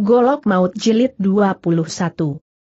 Golok Maut Jilid 21.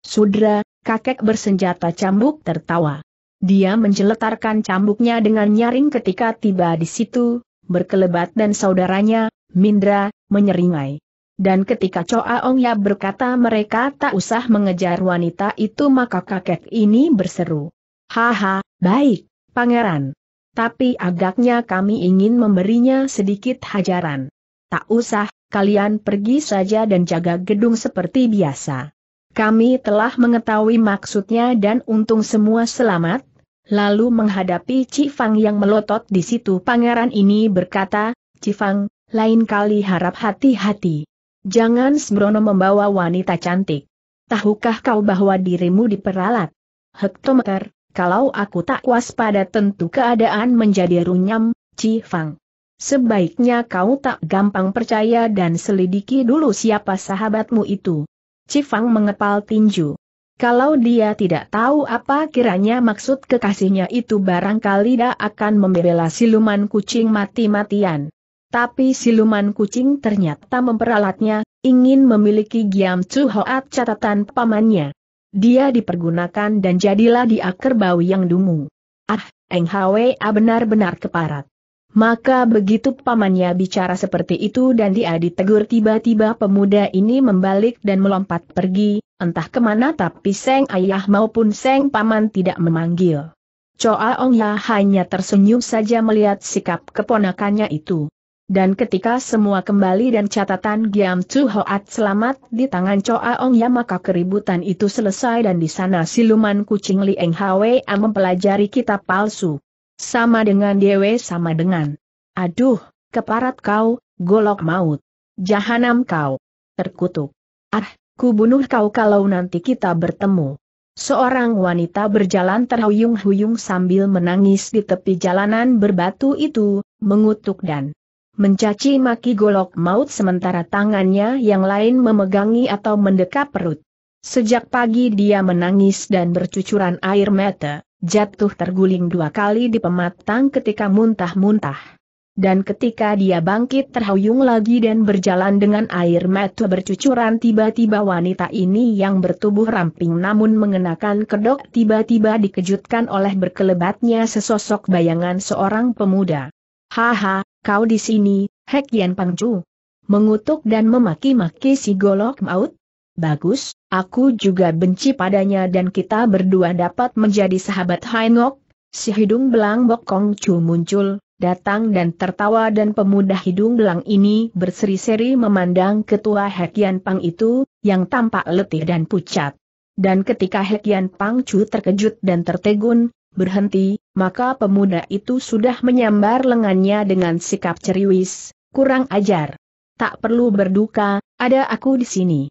Sudra, kakek bersenjata cambuk tertawa. Dia menjeletarkan cambuknya dengan nyaring ketika tiba di situ, berkelebat dan saudaranya, Mindra, menyeringai. Dan ketika Coa Ong Ya berkata mereka tak usah mengejar wanita itu maka kakek ini berseru. Haha, baik, pangeran. Tapi agaknya kami ingin memberinya sedikit hajaran. Tak usah, kalian pergi saja dan jaga gedung seperti biasa. Kami telah mengetahui maksudnya dan untung semua selamat, lalu menghadapi Cifang yang melotot di situ pangeran ini berkata, Cifang, lain kali harap hati-hati. Jangan sembrono membawa wanita cantik. Tahukah kau bahwa dirimu diperalat? Hektometer, kalau aku tak waspada tentu keadaan menjadi runyam, Cifang. Sebaiknya kau tak gampang percaya dan selidiki dulu siapa sahabatmu itu. Cifang mengepal tinju. Kalau dia tidak tahu apa kiranya maksud kekasihnya itu barangkali dia akan membela siluman kucing mati-matian. Tapi siluman kucing ternyata memperalatnya, ingin memiliki Giam Chu catatan pamannya. Dia dipergunakan dan jadilah dia bau yang dungu. Ah, Eng Hwa ah, benar-benar keparat. Maka begitu pamannya bicara seperti itu dan dia ditegur tiba-tiba pemuda ini membalik dan melompat pergi, entah kemana tapi Seng Ayah maupun Seng Paman tidak memanggil. Choa Ong Ya hanya tersenyum saja melihat sikap keponakannya itu. Dan ketika semua kembali dan catatan Giam Chu Hoat selamat di tangan Choa Ong Ya maka keributan itu selesai dan di sana siluman kucing Li Lieng Hwa mempelajari kitab palsu. Sama dengan dewe sama dengan. Aduh, keparat kau, golok maut. Jahanam kau. Terkutuk. Ah, ku bunuh kau kalau nanti kita bertemu. Seorang wanita berjalan terhuyung-huyung sambil menangis di tepi jalanan berbatu itu, mengutuk dan mencaci maki golok maut sementara tangannya yang lain memegangi atau mendekap perut. Sejak pagi dia menangis dan bercucuran air mata jatuh terguling dua kali di pematang ketika muntah-muntah. Dan ketika dia bangkit terhuyung lagi dan berjalan dengan air mata bercucuran tiba-tiba wanita ini yang bertubuh ramping namun mengenakan kedok tiba-tiba dikejutkan oleh berkelebatnya sesosok bayangan seorang pemuda. Haha, kau di sini, Hek Yan Pangcu. Mengutuk dan memaki-maki si golok maut? Bagus, Aku juga benci padanya dan kita berdua dapat menjadi sahabat Hainok. Si hidung belang Bokong Chu muncul, datang dan tertawa dan pemuda hidung belang ini berseri-seri memandang ketua Hekian Pang itu, yang tampak letih dan pucat. Dan ketika Hekian Pang Chu terkejut dan tertegun, berhenti, maka pemuda itu sudah menyambar lengannya dengan sikap ceriwis, kurang ajar. Tak perlu berduka, ada aku di sini.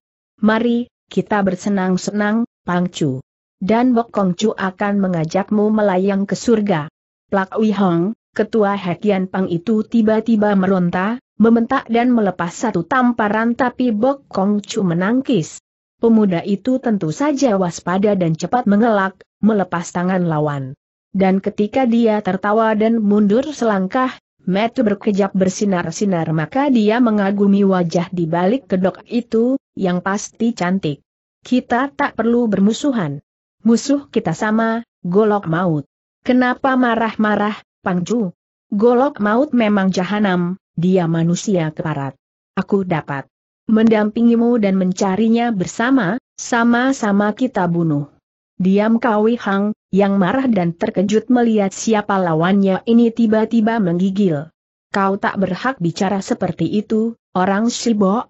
Mari, kita bersenang-senang, Pang Pangcu. Dan Bok Kong Chu akan mengajakmu melayang ke surga. Plak Ui Hong, ketua Hekian Pang itu tiba-tiba meronta, mementak dan melepas satu tamparan tapi Bok Kong Chu menangkis. Pemuda itu tentu saja waspada dan cepat mengelak, melepas tangan lawan. Dan ketika dia tertawa dan mundur selangkah, Metu berkejap bersinar-sinar maka dia mengagumi wajah di balik kedok itu, yang pasti cantik. Kita tak perlu bermusuhan. Musuh kita sama, golok maut. Kenapa marah-marah, Pangju? Golok maut memang jahanam, dia manusia keparat. Aku dapat mendampingimu dan mencarinya bersama, sama-sama kita bunuh. Diam Kawi Hang, yang marah dan terkejut melihat siapa lawannya ini tiba-tiba menggigil. Kau tak berhak bicara seperti itu, orang Shibok,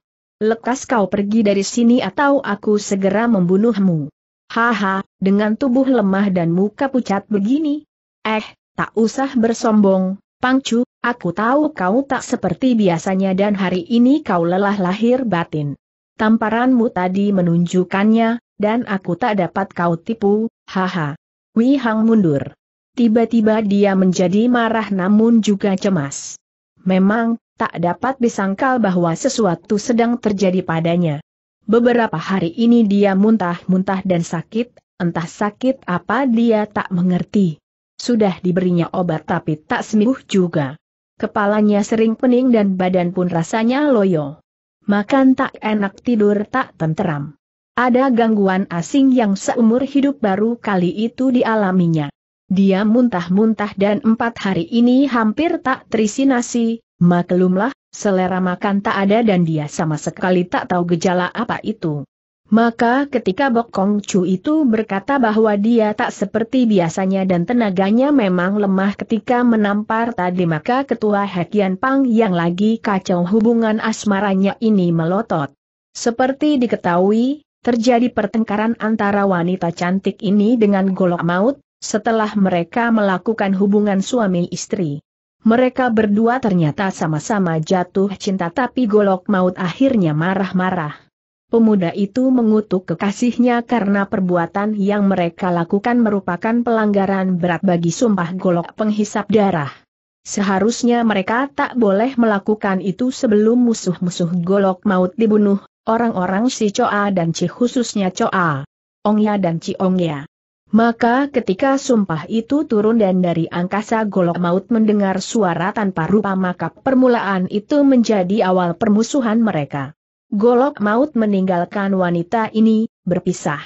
lekas kau pergi dari sini atau aku segera membunuhmu. Haha, dengan tubuh lemah dan muka pucat begini. Eh, tak usah bersombong, Pangcu, aku tahu kau tak seperti biasanya dan hari ini kau lelah lahir batin. Tamparanmu tadi menunjukkannya, dan aku tak dapat kau tipu, haha. Wei Hang mundur. Tiba-tiba dia menjadi marah namun juga cemas. Memang, tak dapat disangkal bahwa sesuatu sedang terjadi padanya. Beberapa hari ini dia muntah-muntah dan sakit, entah sakit apa dia tak mengerti. Sudah diberinya obat tapi tak sembuh juga. Kepalanya sering pening dan badan pun rasanya loyo. Makan tak enak tidur tak tenteram. Ada gangguan asing yang seumur hidup baru kali itu dialaminya. Dia muntah-muntah dan empat hari ini hampir tak terisi nasi, Maklumlah, selera makan tak ada dan dia sama sekali tak tahu gejala apa itu. Maka ketika Bok Kong Chu itu berkata bahwa dia tak seperti biasanya dan tenaganya memang lemah ketika menampar tadi maka ketua Hakian Pang yang lagi kacau hubungan asmaranya ini melotot. Seperti diketahui, terjadi pertengkaran antara wanita cantik ini dengan golok maut, setelah mereka melakukan hubungan suami istri. Mereka berdua ternyata sama-sama jatuh cinta tapi golok maut akhirnya marah-marah. Pemuda itu mengutuk kekasihnya karena perbuatan yang mereka lakukan merupakan pelanggaran berat bagi sumpah golok penghisap darah. Seharusnya mereka tak boleh melakukan itu sebelum musuh-musuh golok maut dibunuh, orang-orang si Coa dan Ci khususnya Coa, Ongya dan Ci Ongya. Maka ketika sumpah itu turun dan dari angkasa golok maut mendengar suara tanpa rupa maka permulaan itu menjadi awal permusuhan mereka. Golok maut meninggalkan wanita ini, berpisah.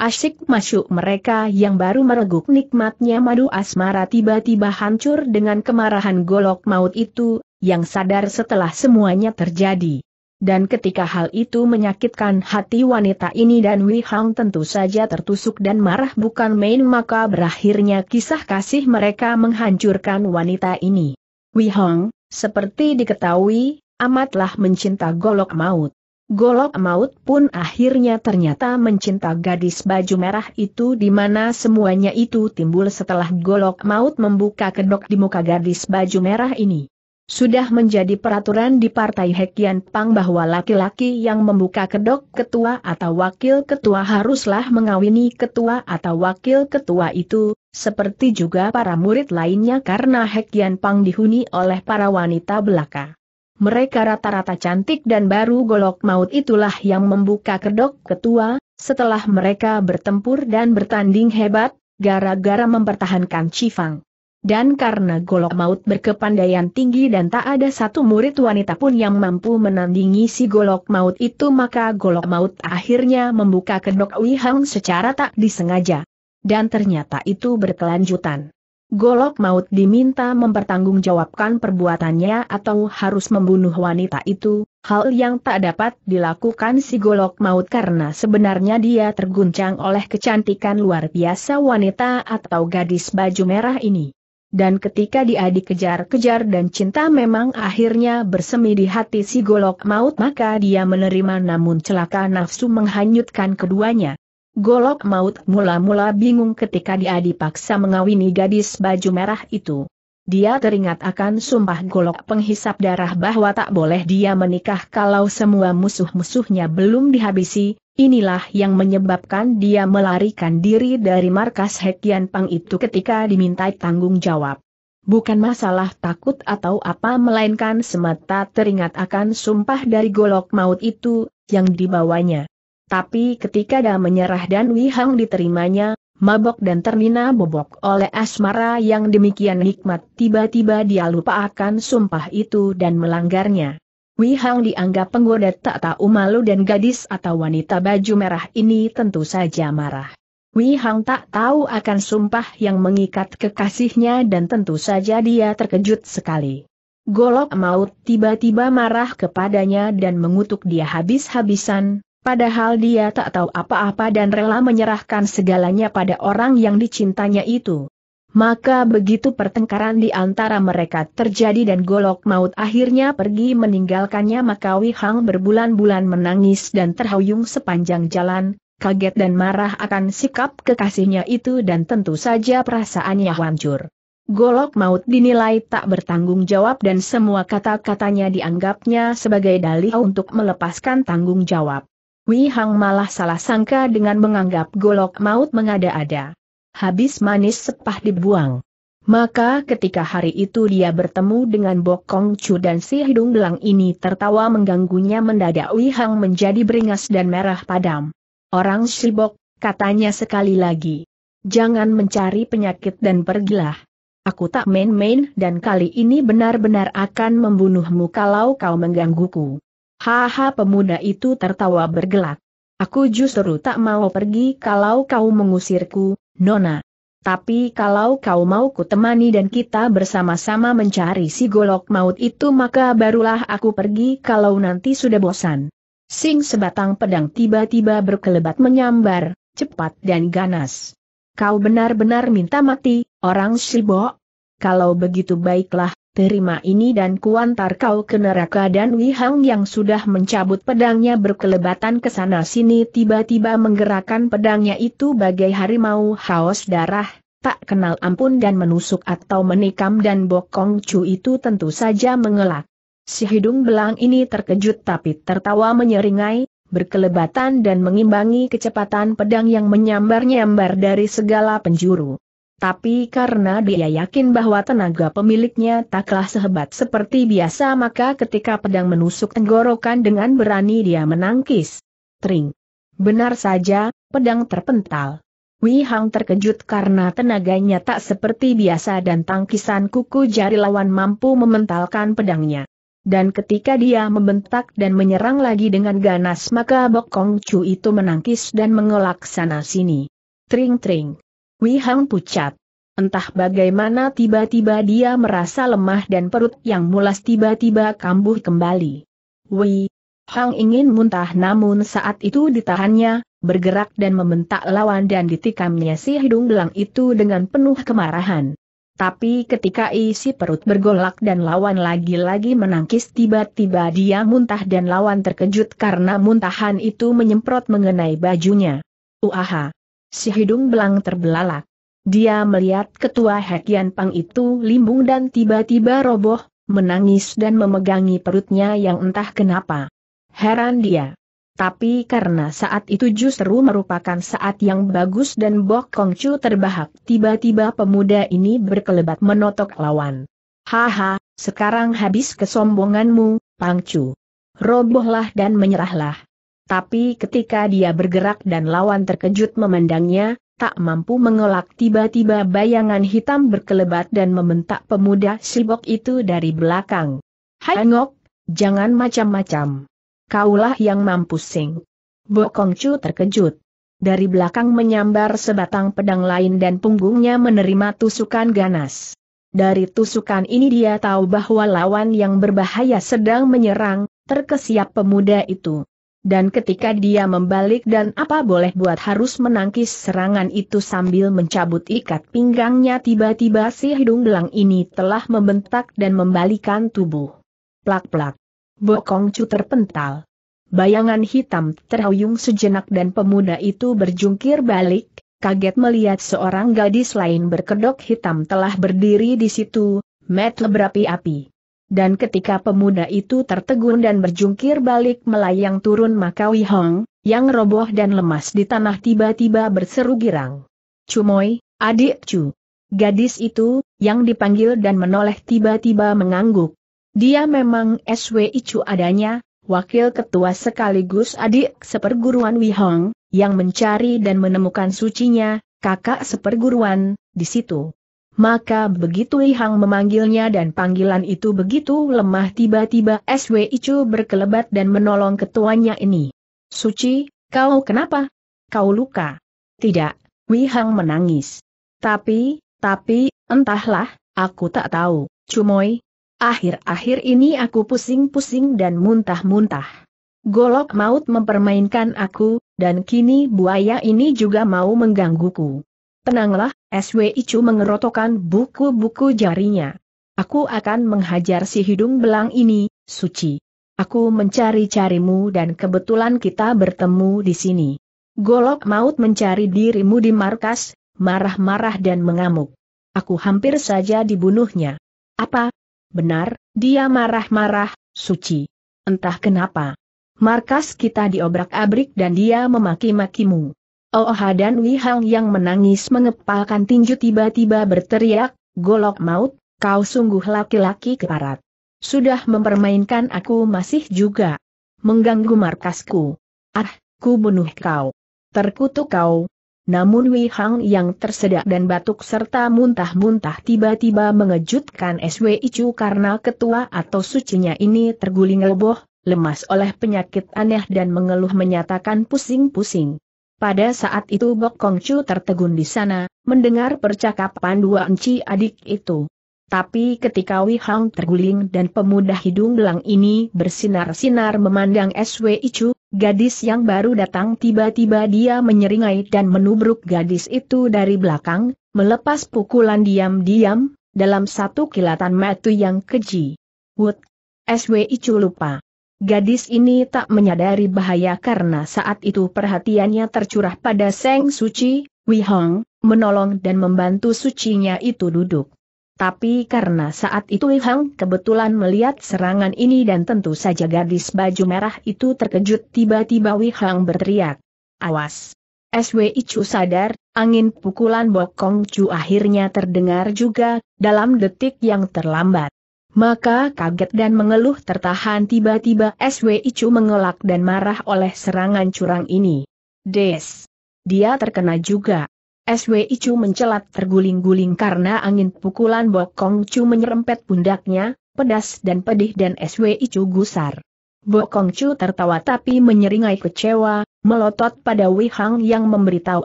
Asyik masuk mereka yang baru mereguk nikmatnya madu asmara tiba-tiba hancur dengan kemarahan golok maut itu, yang sadar setelah semuanya terjadi. Dan ketika hal itu menyakitkan hati wanita ini dan Wei Hang tentu saja tertusuk dan marah bukan main maka berakhirnya kisah kasih mereka menghancurkan wanita ini. Wei Hang, seperti diketahui, amatlah mencinta golok maut. Golok maut pun akhirnya ternyata mencinta gadis baju merah itu di mana semuanya itu timbul setelah golok maut membuka kedok di muka gadis baju merah ini. Sudah menjadi peraturan di Partai Hekian Pang bahwa laki-laki yang membuka kedok ketua atau wakil ketua haruslah mengawini ketua atau wakil ketua itu, seperti juga para murid lainnya karena Hekian Pang dihuni oleh para wanita belaka. Mereka rata-rata cantik dan baru golok maut itulah yang membuka kedok ketua, setelah mereka bertempur dan bertanding hebat, gara-gara mempertahankan Cifang. Dan karena golok maut berkepandaian tinggi dan tak ada satu murid wanita pun yang mampu menandingi si golok maut itu maka golok maut akhirnya membuka kedok Wihang secara tak disengaja. Dan ternyata itu berkelanjutan. Golok maut diminta mempertanggungjawabkan perbuatannya atau harus membunuh wanita itu, hal yang tak dapat dilakukan si golok maut karena sebenarnya dia terguncang oleh kecantikan luar biasa wanita atau gadis baju merah ini dan ketika dia dikejar-kejar dan cinta memang akhirnya bersemi di hati si golok maut maka dia menerima namun celaka nafsu menghanyutkan keduanya. Golok maut mula-mula bingung ketika dia dipaksa mengawini gadis baju merah itu. Dia teringat akan sumpah golok penghisap darah bahwa tak boleh dia menikah kalau semua musuh-musuhnya belum dihabisi, inilah yang menyebabkan dia melarikan diri dari markas Hekian Pang itu ketika dimintai tanggung jawab. Bukan masalah takut atau apa melainkan semata teringat akan sumpah dari golok maut itu, yang dibawanya. Tapi ketika dia menyerah dan Wihang diterimanya, mabok dan termina bobok oleh asmara yang demikian nikmat tiba-tiba dia lupa akan sumpah itu dan melanggarnya. Wei Hang dianggap penggoda tak tahu malu dan gadis atau wanita baju merah ini tentu saja marah. Wei Hang tak tahu akan sumpah yang mengikat kekasihnya dan tentu saja dia terkejut sekali. Golok maut tiba-tiba marah kepadanya dan mengutuk dia habis-habisan, Padahal dia tak tahu apa-apa dan rela menyerahkan segalanya pada orang yang dicintanya itu. Maka begitu pertengkaran di antara mereka terjadi dan golok maut akhirnya pergi meninggalkannya maka Wihang berbulan-bulan menangis dan terhuyung sepanjang jalan, kaget dan marah akan sikap kekasihnya itu dan tentu saja perasaannya hancur. Golok maut dinilai tak bertanggung jawab dan semua kata-katanya dianggapnya sebagai dalih untuk melepaskan tanggung jawab. Wihang Hang malah salah sangka dengan menganggap golok maut mengada-ada. Habis manis sepah dibuang. Maka ketika hari itu dia bertemu dengan Bokong Chu dan si hidung belang ini tertawa mengganggunya mendadak Wihang Hang menjadi beringas dan merah padam. Orang sibok, katanya sekali lagi. Jangan mencari penyakit dan pergilah. Aku tak main-main dan kali ini benar-benar akan membunuhmu kalau kau menggangguku. Haha pemuda itu tertawa bergelak. Aku justru tak mau pergi kalau kau mengusirku, Nona. Tapi kalau kau mau kutemani dan kita bersama-sama mencari si golok maut itu maka barulah aku pergi kalau nanti sudah bosan. Sing sebatang pedang tiba-tiba berkelebat menyambar, cepat dan ganas. Kau benar-benar minta mati, orang sibok? Kalau begitu baiklah, terima ini dan kuantar kau ke neraka dan Wihang yang sudah mencabut pedangnya berkelebatan ke sana sini tiba-tiba menggerakkan pedangnya itu bagai harimau haus darah, tak kenal ampun dan menusuk atau menikam dan bokong cu itu tentu saja mengelak. Si hidung belang ini terkejut tapi tertawa menyeringai, berkelebatan dan mengimbangi kecepatan pedang yang menyambar-nyambar dari segala penjuru. Tapi karena dia yakin bahwa tenaga pemiliknya taklah sehebat seperti biasa maka ketika pedang menusuk tenggorokan dengan berani dia menangkis. Tring. Benar saja, pedang terpental. Wei Hang terkejut karena tenaganya tak seperti biasa dan tangkisan kuku jari lawan mampu mementalkan pedangnya. Dan ketika dia membentak dan menyerang lagi dengan ganas maka Bokong Chu itu menangkis dan mengelak sana sini. Tring-tring. Wei Hang pucat. Entah bagaimana tiba-tiba dia merasa lemah dan perut yang mulas tiba-tiba kambuh kembali. Wei Hang ingin muntah namun saat itu ditahannya, bergerak dan membentak lawan dan ditikamnya si hidung belang itu dengan penuh kemarahan. Tapi ketika isi perut bergolak dan lawan lagi-lagi menangkis tiba-tiba dia muntah dan lawan terkejut karena muntahan itu menyemprot mengenai bajunya. Uaha! si hidung belang terbelalak. Dia melihat ketua Hekian Pang itu limbung dan tiba-tiba roboh, menangis dan memegangi perutnya yang entah kenapa. Heran dia. Tapi karena saat itu justru merupakan saat yang bagus dan Bok Kong Chu terbahak, tiba-tiba pemuda ini berkelebat menotok lawan. Haha, sekarang habis kesombonganmu, Pang Chu. Robohlah dan menyerahlah. Tapi ketika dia bergerak dan lawan terkejut memandangnya, tak mampu mengelak tiba-tiba bayangan hitam berkelebat dan membentak pemuda sibok itu dari belakang. Hai Ngok, jangan macam-macam. Kaulah yang mampu sing. Bokong Chu terkejut. Dari belakang menyambar sebatang pedang lain dan punggungnya menerima tusukan ganas. Dari tusukan ini dia tahu bahwa lawan yang berbahaya sedang menyerang, terkesiap pemuda itu dan ketika dia membalik dan apa boleh buat harus menangkis serangan itu sambil mencabut ikat pinggangnya tiba-tiba si hidung belang ini telah membentak dan membalikan tubuh. Plak-plak. Bokong cu terpental. Bayangan hitam terhuyung sejenak dan pemuda itu berjungkir balik, kaget melihat seorang gadis lain berkedok hitam telah berdiri di situ, met berapi-api. Dan ketika pemuda itu tertegun dan berjungkir balik melayang turun Makawi Hong, yang roboh dan lemas di tanah tiba-tiba berseru girang. Cumoy, adik cu. Gadis itu, yang dipanggil dan menoleh tiba-tiba mengangguk. Dia memang SW Icu adanya, wakil ketua sekaligus adik seperguruan Wihong, yang mencari dan menemukan sucinya, kakak seperguruan, di situ. Maka begitu Ihang memanggilnya dan panggilan itu begitu lemah tiba-tiba SW Icu berkelebat dan menolong ketuanya ini. Suci, kau kenapa? Kau luka? Tidak, Wihang menangis. Tapi, tapi, entahlah, aku tak tahu, Cumoy. Akhir-akhir ini aku pusing-pusing dan muntah-muntah. Golok maut mempermainkan aku, dan kini buaya ini juga mau menggangguku. Tenanglah, SW Icu mengerotokan buku-buku jarinya. Aku akan menghajar si hidung belang ini, suci. Aku mencari-carimu dan kebetulan kita bertemu di sini. Golok maut mencari dirimu di markas, marah-marah dan mengamuk. Aku hampir saja dibunuhnya. Apa? Benar, dia marah-marah, suci. Entah kenapa. Markas kita diobrak-abrik dan dia memaki-makimu. Ooha oh, dan Wihang yang menangis mengepalkan tinju tiba-tiba berteriak, golok maut, kau sungguh laki-laki keparat. Sudah mempermainkan aku masih juga. Mengganggu markasku. Ah, ku bunuh kau. Terkutuk kau. Namun Wihang yang tersedak dan batuk serta muntah-muntah tiba-tiba mengejutkan SW Icu karena ketua atau sucinya ini terguling leboh, lemas oleh penyakit aneh dan mengeluh menyatakan pusing-pusing. Pada saat itu Bok Kong Chu tertegun di sana, mendengar percakapan dua enci adik itu. Tapi ketika Wei Hang terguling dan pemuda hidung belang ini bersinar-sinar memandang SW Ichu, gadis yang baru datang tiba-tiba dia menyeringai dan menubruk gadis itu dari belakang, melepas pukulan diam-diam, dalam satu kilatan matu yang keji. Wut! SW Ichu lupa. Gadis ini tak menyadari bahaya karena saat itu perhatiannya tercurah pada Seng Suci, Hong menolong dan membantu sucinya itu duduk. Tapi karena saat itu Hong kebetulan melihat serangan ini dan tentu saja gadis baju merah itu terkejut tiba-tiba Hong berteriak. Awas! SW Icu sadar, angin pukulan bokong Chu akhirnya terdengar juga, dalam detik yang terlambat. Maka kaget dan mengeluh tertahan tiba-tiba SW Icu mengelak dan marah oleh serangan curang ini. Des. Dia terkena juga. SW Icu mencelat terguling-guling karena angin pukulan Bokong Cu menyerempet pundaknya, pedas dan pedih dan SW Icu gusar. Bokong Chu tertawa tapi menyeringai kecewa, melotot pada Wei Hang yang memberitahu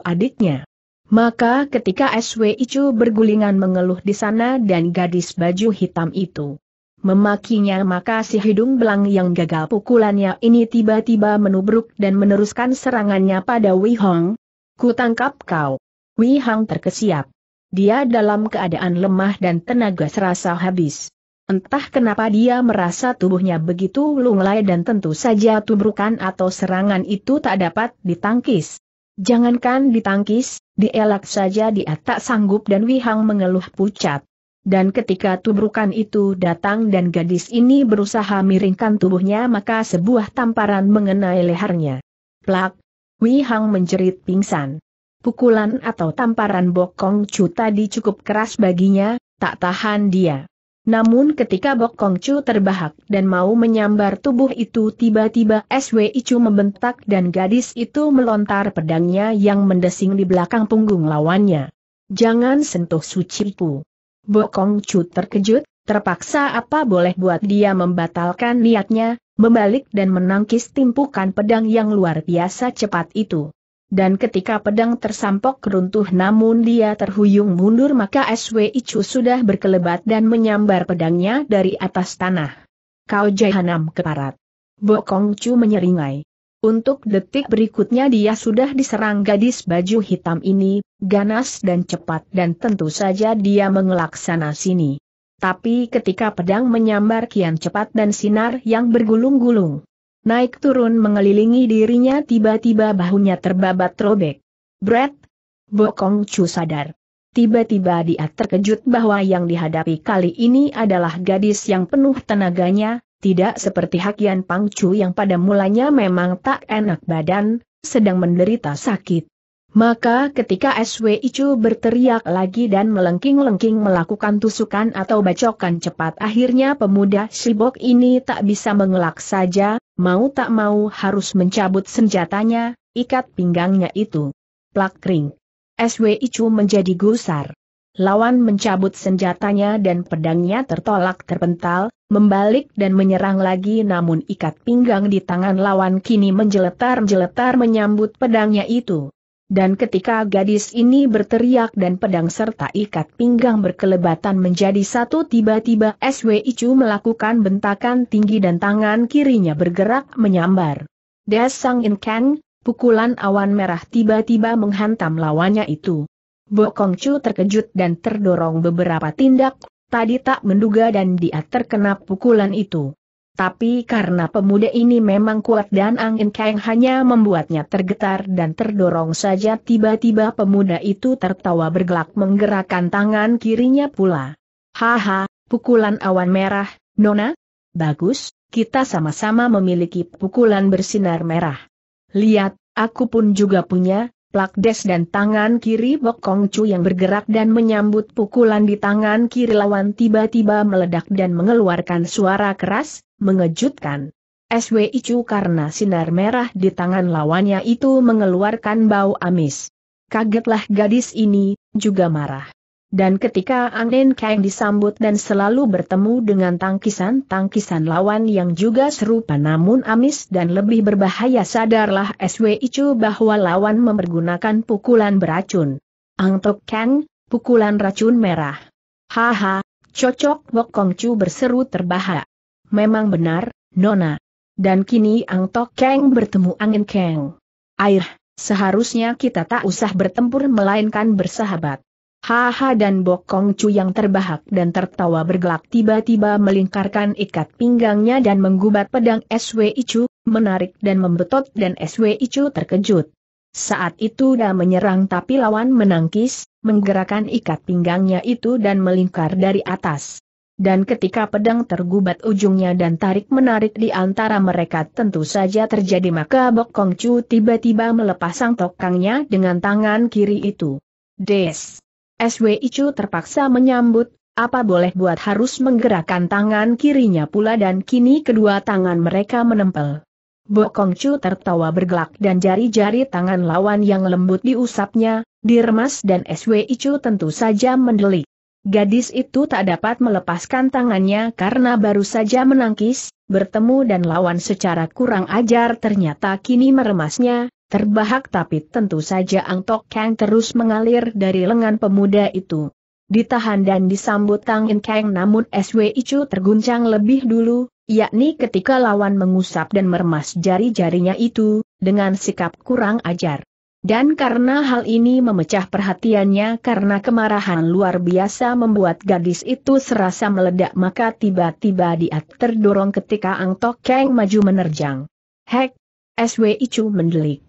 adiknya. Maka ketika SW Icu bergulingan mengeluh di sana dan gadis baju hitam itu memakinya maka si hidung belang yang gagal pukulannya ini tiba-tiba menubruk dan meneruskan serangannya pada Wei Hong. Ku tangkap kau. Wei Hong terkesiap. Dia dalam keadaan lemah dan tenaga serasa habis. Entah kenapa dia merasa tubuhnya begitu lunglai dan tentu saja tubrukan atau serangan itu tak dapat ditangkis. Jangankan ditangkis, dielak saja dia tak sanggup dan Wihang mengeluh pucat. Dan ketika tubrukan itu datang dan gadis ini berusaha miringkan tubuhnya maka sebuah tamparan mengenai lehernya. Plak! Wihang menjerit pingsan. Pukulan atau tamparan bokong cu tadi cukup keras baginya, tak tahan dia. Namun ketika Bok Chu terbahak dan mau menyambar tubuh itu tiba-tiba SW Icu membentak dan gadis itu melontar pedangnya yang mendesing di belakang punggung lawannya. Jangan sentuh suciku. Bok Chu terkejut, terpaksa apa boleh buat dia membatalkan niatnya, membalik dan menangkis timpukan pedang yang luar biasa cepat itu dan ketika pedang tersampok runtuh namun dia terhuyung mundur maka SW Icu sudah berkelebat dan menyambar pedangnya dari atas tanah. Kau jahanam keparat. Bokong Chu menyeringai. Untuk detik berikutnya dia sudah diserang gadis baju hitam ini, ganas dan cepat dan tentu saja dia mengelak sana sini. Tapi ketika pedang menyambar kian cepat dan sinar yang bergulung-gulung Naik turun mengelilingi dirinya tiba-tiba bahunya terbabat robek. Brett! Bokong Chu sadar. Tiba-tiba dia terkejut bahwa yang dihadapi kali ini adalah gadis yang penuh tenaganya, tidak seperti Hakian Pang Chu yang pada mulanya memang tak enak badan, sedang menderita sakit. Maka ketika SW Chu berteriak lagi dan melengking-lengking melakukan tusukan atau bacokan cepat akhirnya pemuda Shibok ini tak bisa mengelak saja, Mau tak mau harus mencabut senjatanya, ikat pinggangnya itu. Plak kering. SW Icu menjadi gusar. Lawan mencabut senjatanya dan pedangnya tertolak terpental, membalik dan menyerang lagi namun ikat pinggang di tangan lawan kini menjeletar-jeletar menyambut pedangnya itu. Dan ketika gadis ini berteriak dan pedang serta ikat pinggang berkelebatan menjadi satu tiba-tiba SW Icu melakukan bentakan tinggi dan tangan kirinya bergerak menyambar. Desang In Kang, pukulan awan merah tiba-tiba menghantam lawannya itu. Bokong Chu terkejut dan terdorong beberapa tindak, tadi tak menduga dan dia terkena pukulan itu. Tapi karena pemuda ini memang kuat dan angin keng hanya membuatnya tergetar dan terdorong saja tiba-tiba pemuda itu tertawa bergelak menggerakkan tangan kirinya pula. Haha, pukulan awan merah, Nona? Bagus, kita sama-sama memiliki pukulan bersinar merah. Lihat, aku pun juga punya, plakdes dan tangan kiri Bok Kong Chu yang bergerak dan menyambut pukulan di tangan kiri lawan tiba-tiba meledak dan mengeluarkan suara keras, mengejutkan. SW Icu karena sinar merah di tangan lawannya itu mengeluarkan bau amis. Kagetlah gadis ini, juga marah. Dan ketika Angin Kang disambut dan selalu bertemu dengan tangkisan-tangkisan lawan yang juga serupa namun amis dan lebih berbahaya sadarlah SW Icu bahwa lawan mempergunakan pukulan beracun. Ang Tok Kang, pukulan racun merah. Haha, cocok Wok Kong Chu berseru terbahak. Memang benar, Nona. Dan kini Ang Tok Kang bertemu Angin Kang. Air, seharusnya kita tak usah bertempur melainkan bersahabat. Haha dan Bokong Chu yang terbahak dan tertawa bergelak tiba-tiba melingkarkan ikat pinggangnya dan menggubat pedang SW Icu, menarik dan membetot dan SW Icu terkejut. Saat itu dia menyerang tapi lawan menangkis, menggerakkan ikat pinggangnya itu dan melingkar dari atas. Dan ketika pedang tergubat ujungnya dan tarik-menarik di antara mereka tentu saja terjadi maka Bokong Chu tiba-tiba melepasang tokangnya dengan tangan kiri itu. Des! SW Icu terpaksa menyambut, apa boleh buat harus menggerakkan tangan kirinya pula dan kini kedua tangan mereka menempel. Bokong Chu tertawa bergelak dan jari-jari tangan lawan yang lembut diusapnya, diremas dan SW Icu tentu saja mendelik. Gadis itu tak dapat melepaskan tangannya karena baru saja menangkis, bertemu dan lawan secara kurang ajar ternyata kini meremasnya, terbahak tapi tentu saja ang Tok Kang terus mengalir dari lengan pemuda itu. Ditahan dan disambut tangin Kang namun SW Icu terguncang lebih dulu, yakni ketika lawan mengusap dan meremas jari-jarinya itu, dengan sikap kurang ajar. Dan karena hal ini memecah perhatiannya karena kemarahan luar biasa membuat gadis itu serasa meledak maka tiba-tiba dia terdorong ketika Ang Tok Kang maju menerjang. Hek! SW Icu mendelik.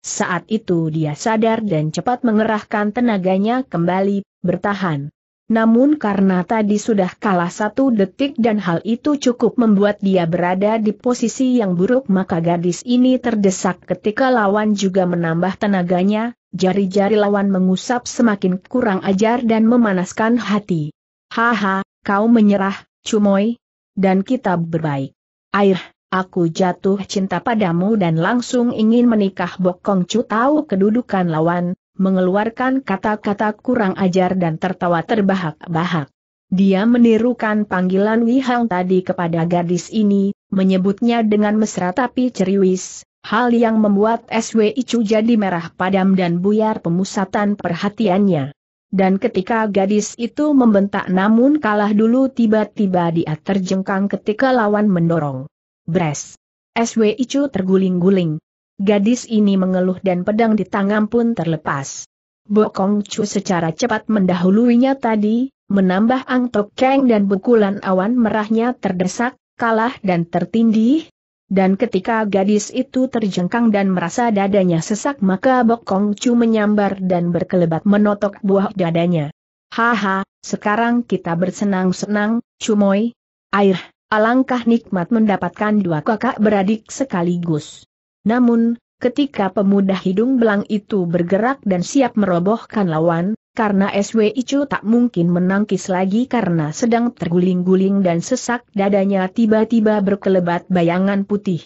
Saat itu dia sadar dan cepat mengerahkan tenaganya kembali, bertahan. Namun karena tadi sudah kalah satu detik dan hal itu cukup membuat dia berada di posisi yang buruk maka gadis ini terdesak ketika lawan juga menambah tenaganya, jari-jari lawan mengusap semakin kurang ajar dan memanaskan hati. Haha, kau menyerah, Cumoy, dan kita berbaik. Air, Aku jatuh cinta padamu dan langsung ingin menikah Bokong cu tahu kedudukan lawan, mengeluarkan kata-kata kurang ajar dan tertawa terbahak-bahak. Dia menirukan panggilan Wihang tadi kepada gadis ini, menyebutnya dengan mesra tapi ceriwis, hal yang membuat SW Icu jadi merah padam dan buyar pemusatan perhatiannya. Dan ketika gadis itu membentak namun kalah dulu tiba-tiba dia terjengkang ketika lawan mendorong. Bres. SW Icu terguling-guling. Gadis ini mengeluh dan pedang di tangan pun terlepas. Bokong Chu secara cepat mendahuluinya tadi, menambah angtok keng dan pukulan awan merahnya terdesak, kalah dan tertindih. Dan ketika gadis itu terjengkang dan merasa dadanya sesak maka Bokong Chu menyambar dan berkelebat menotok buah dadanya. Haha, sekarang kita bersenang-senang, Chumoy. Air. Alangkah nikmat mendapatkan dua kakak beradik sekaligus. Namun, ketika pemuda hidung belang itu bergerak dan siap merobohkan lawan, karena SW Icu tak mungkin menangkis lagi karena sedang terguling-guling dan sesak dadanya tiba-tiba berkelebat bayangan putih.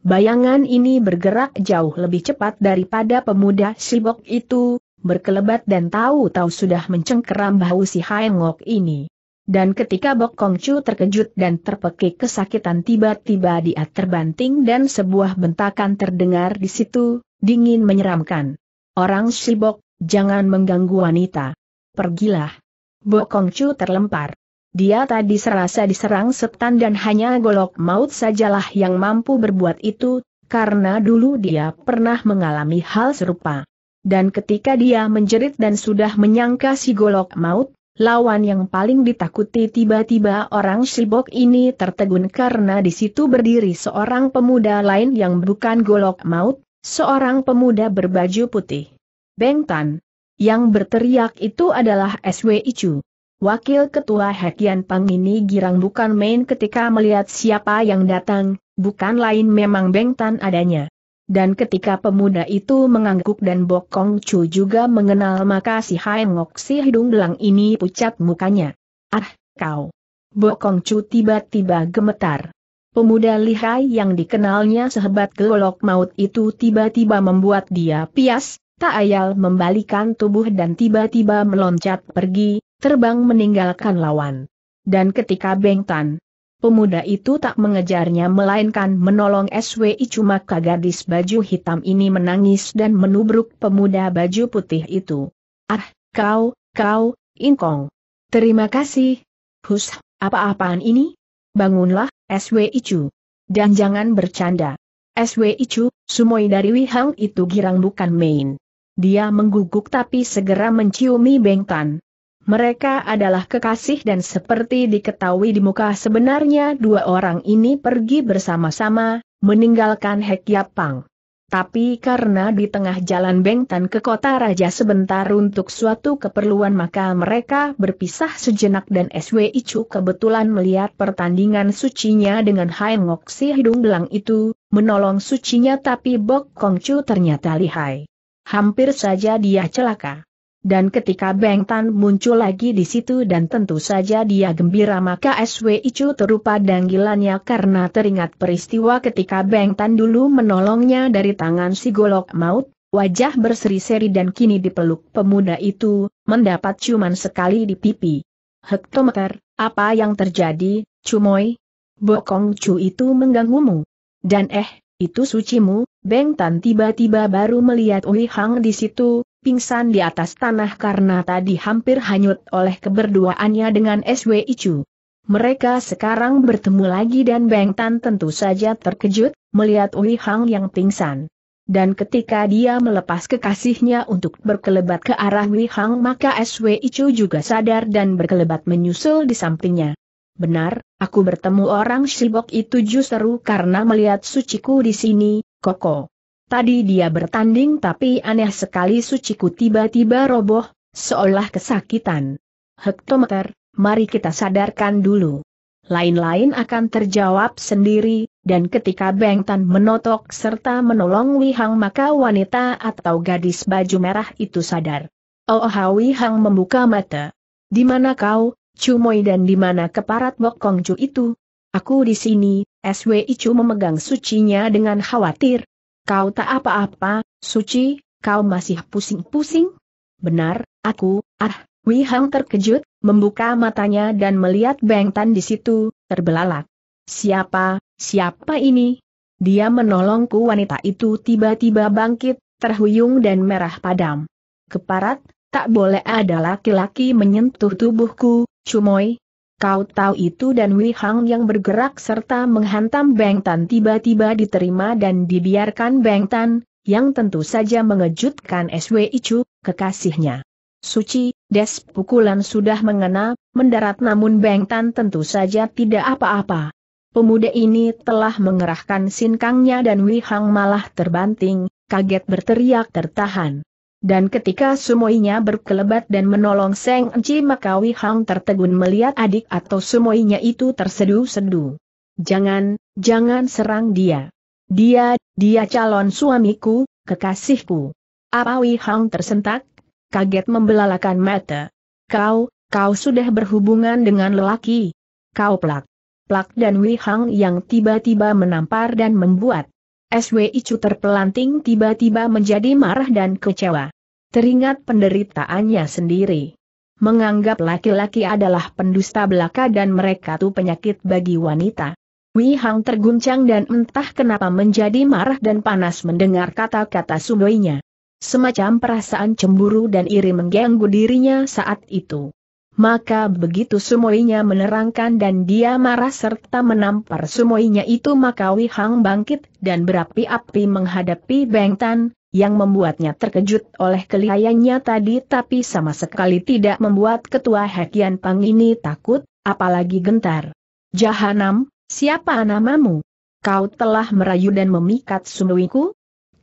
Bayangan ini bergerak jauh lebih cepat daripada pemuda sibok itu, berkelebat dan tahu-tahu sudah mencengkeram bahu si Haengok ini. Dan ketika Bok Kong Chu terkejut dan terpekik kesakitan tiba-tiba dia terbanting dan sebuah bentakan terdengar di situ, dingin menyeramkan. Orang sibok, jangan mengganggu wanita. Pergilah. Bok Kong Chu terlempar. Dia tadi serasa diserang setan dan hanya golok maut sajalah yang mampu berbuat itu, karena dulu dia pernah mengalami hal serupa. Dan ketika dia menjerit dan sudah menyangka si golok maut, Lawan yang paling ditakuti tiba-tiba orang Sibok ini tertegun karena di situ berdiri seorang pemuda lain yang bukan golok maut, seorang pemuda berbaju putih. Bengtan. Yang berteriak itu adalah SW Icu. Wakil Ketua Hakian Pang ini girang bukan main ketika melihat siapa yang datang, bukan lain memang Bengtan adanya dan ketika pemuda itu mengangguk dan Bokong cu juga mengenal maka si Hai Ngok si hidung belang ini pucat mukanya. Ah, kau. Bokong cu tiba-tiba gemetar. Pemuda lihai yang dikenalnya sehebat golok maut itu tiba-tiba membuat dia pias, tak ayal membalikan tubuh dan tiba-tiba meloncat pergi, terbang meninggalkan lawan. Dan ketika Beng Tan, Pemuda itu tak mengejarnya melainkan menolong SWI cuma gadis baju hitam ini menangis dan menubruk pemuda baju putih itu. Ah, kau, kau, ingkong. Terima kasih. Hus, apa-apaan ini? Bangunlah, SW Icu. Dan jangan bercanda. SW Icu, sumoi dari Wihang itu girang bukan main. Dia mengguguk tapi segera menciumi bengtan. Mereka adalah kekasih dan seperti diketahui di muka sebenarnya dua orang ini pergi bersama-sama, meninggalkan Hek Yapang. Tapi karena di tengah jalan Bengtan ke kota raja sebentar untuk suatu keperluan maka mereka berpisah sejenak dan SW Icu kebetulan melihat pertandingan sucinya dengan Hai Ngok si hidung belang itu, menolong sucinya tapi Bok Kongcu ternyata lihai. Hampir saja dia celaka dan ketika Beng Tan muncul lagi di situ dan tentu saja dia gembira maka SW Icu terupa danggilannya karena teringat peristiwa ketika Beng Tan dulu menolongnya dari tangan si golok maut, wajah berseri-seri dan kini dipeluk pemuda itu, mendapat cuman sekali di pipi. Hektometer, apa yang terjadi, Cumoy? Bokong Cu itu mengganggumu. Dan eh, itu sucimu, Beng Tan tiba-tiba baru melihat Ui Hang di situ, pingsan di atas tanah karena tadi hampir hanyut oleh keberduaannya dengan SW Icu. Mereka sekarang bertemu lagi dan Beng Tan tentu saja terkejut, melihat Ui Hang yang pingsan. Dan ketika dia melepas kekasihnya untuk berkelebat ke arah Ui Hang maka SW Icu juga sadar dan berkelebat menyusul di sampingnya. Benar, aku bertemu orang Shibok itu justru karena melihat suciku di sini, Koko. Tadi dia bertanding tapi aneh sekali suciku tiba-tiba roboh, seolah kesakitan. Hektometer, mari kita sadarkan dulu. Lain-lain akan terjawab sendiri, dan ketika Beng Tan menotok serta menolong Wihang maka wanita atau gadis baju merah itu sadar. Oh Wihang membuka mata. Di mana kau, Cumoy dan di mana keparat Bokongju itu? Aku di sini, SWI Chu memegang sucinya dengan khawatir, Kau tak apa-apa, Suci, kau masih pusing-pusing? Benar, aku, ah, Wihang terkejut, membuka matanya dan melihat Tan di situ, terbelalak. Siapa, siapa ini? Dia menolongku wanita itu tiba-tiba bangkit, terhuyung dan merah padam. Keparat, tak boleh ada laki-laki menyentuh tubuhku, Cumoy, Kau tahu itu dan Wei Hang yang bergerak serta menghantam Beng Tan tiba-tiba diterima dan dibiarkan Beng Tan, yang tentu saja mengejutkan SW Icu, kekasihnya. Suci, des pukulan sudah mengena, mendarat namun Beng Tan tentu saja tidak apa-apa. Pemuda ini telah mengerahkan sinkangnya dan Wei Hang malah terbanting, kaget berteriak tertahan. Dan ketika sumoinya berkelebat dan menolong Seng Enci maka Wi Hang tertegun melihat adik atau sumoinya itu tersedu-sedu. Jangan, jangan serang dia. Dia, dia calon suamiku, kekasihku. Apa Wi Hang tersentak, kaget membelalakan mata. Kau, kau sudah berhubungan dengan lelaki. Kau plak. Plak dan Wi Hang yang tiba-tiba menampar dan membuat SW Icu terpelanting tiba-tiba menjadi marah dan kecewa. Teringat penderitaannya sendiri. Menganggap laki-laki adalah pendusta belaka dan mereka tuh penyakit bagi wanita. Wei Hang terguncang dan entah kenapa menjadi marah dan panas mendengar kata-kata sudoinya. Semacam perasaan cemburu dan iri mengganggu dirinya saat itu. Maka begitu Sumoinya menerangkan dan dia marah serta menampar Sumoinya itu maka Wihang bangkit dan berapi-api menghadapi Beng Tan, yang membuatnya terkejut oleh kelihayannya tadi tapi sama sekali tidak membuat ketua Hekian Pang ini takut, apalagi gentar. Jahanam, siapa namamu? Kau telah merayu dan memikat Sumoiku?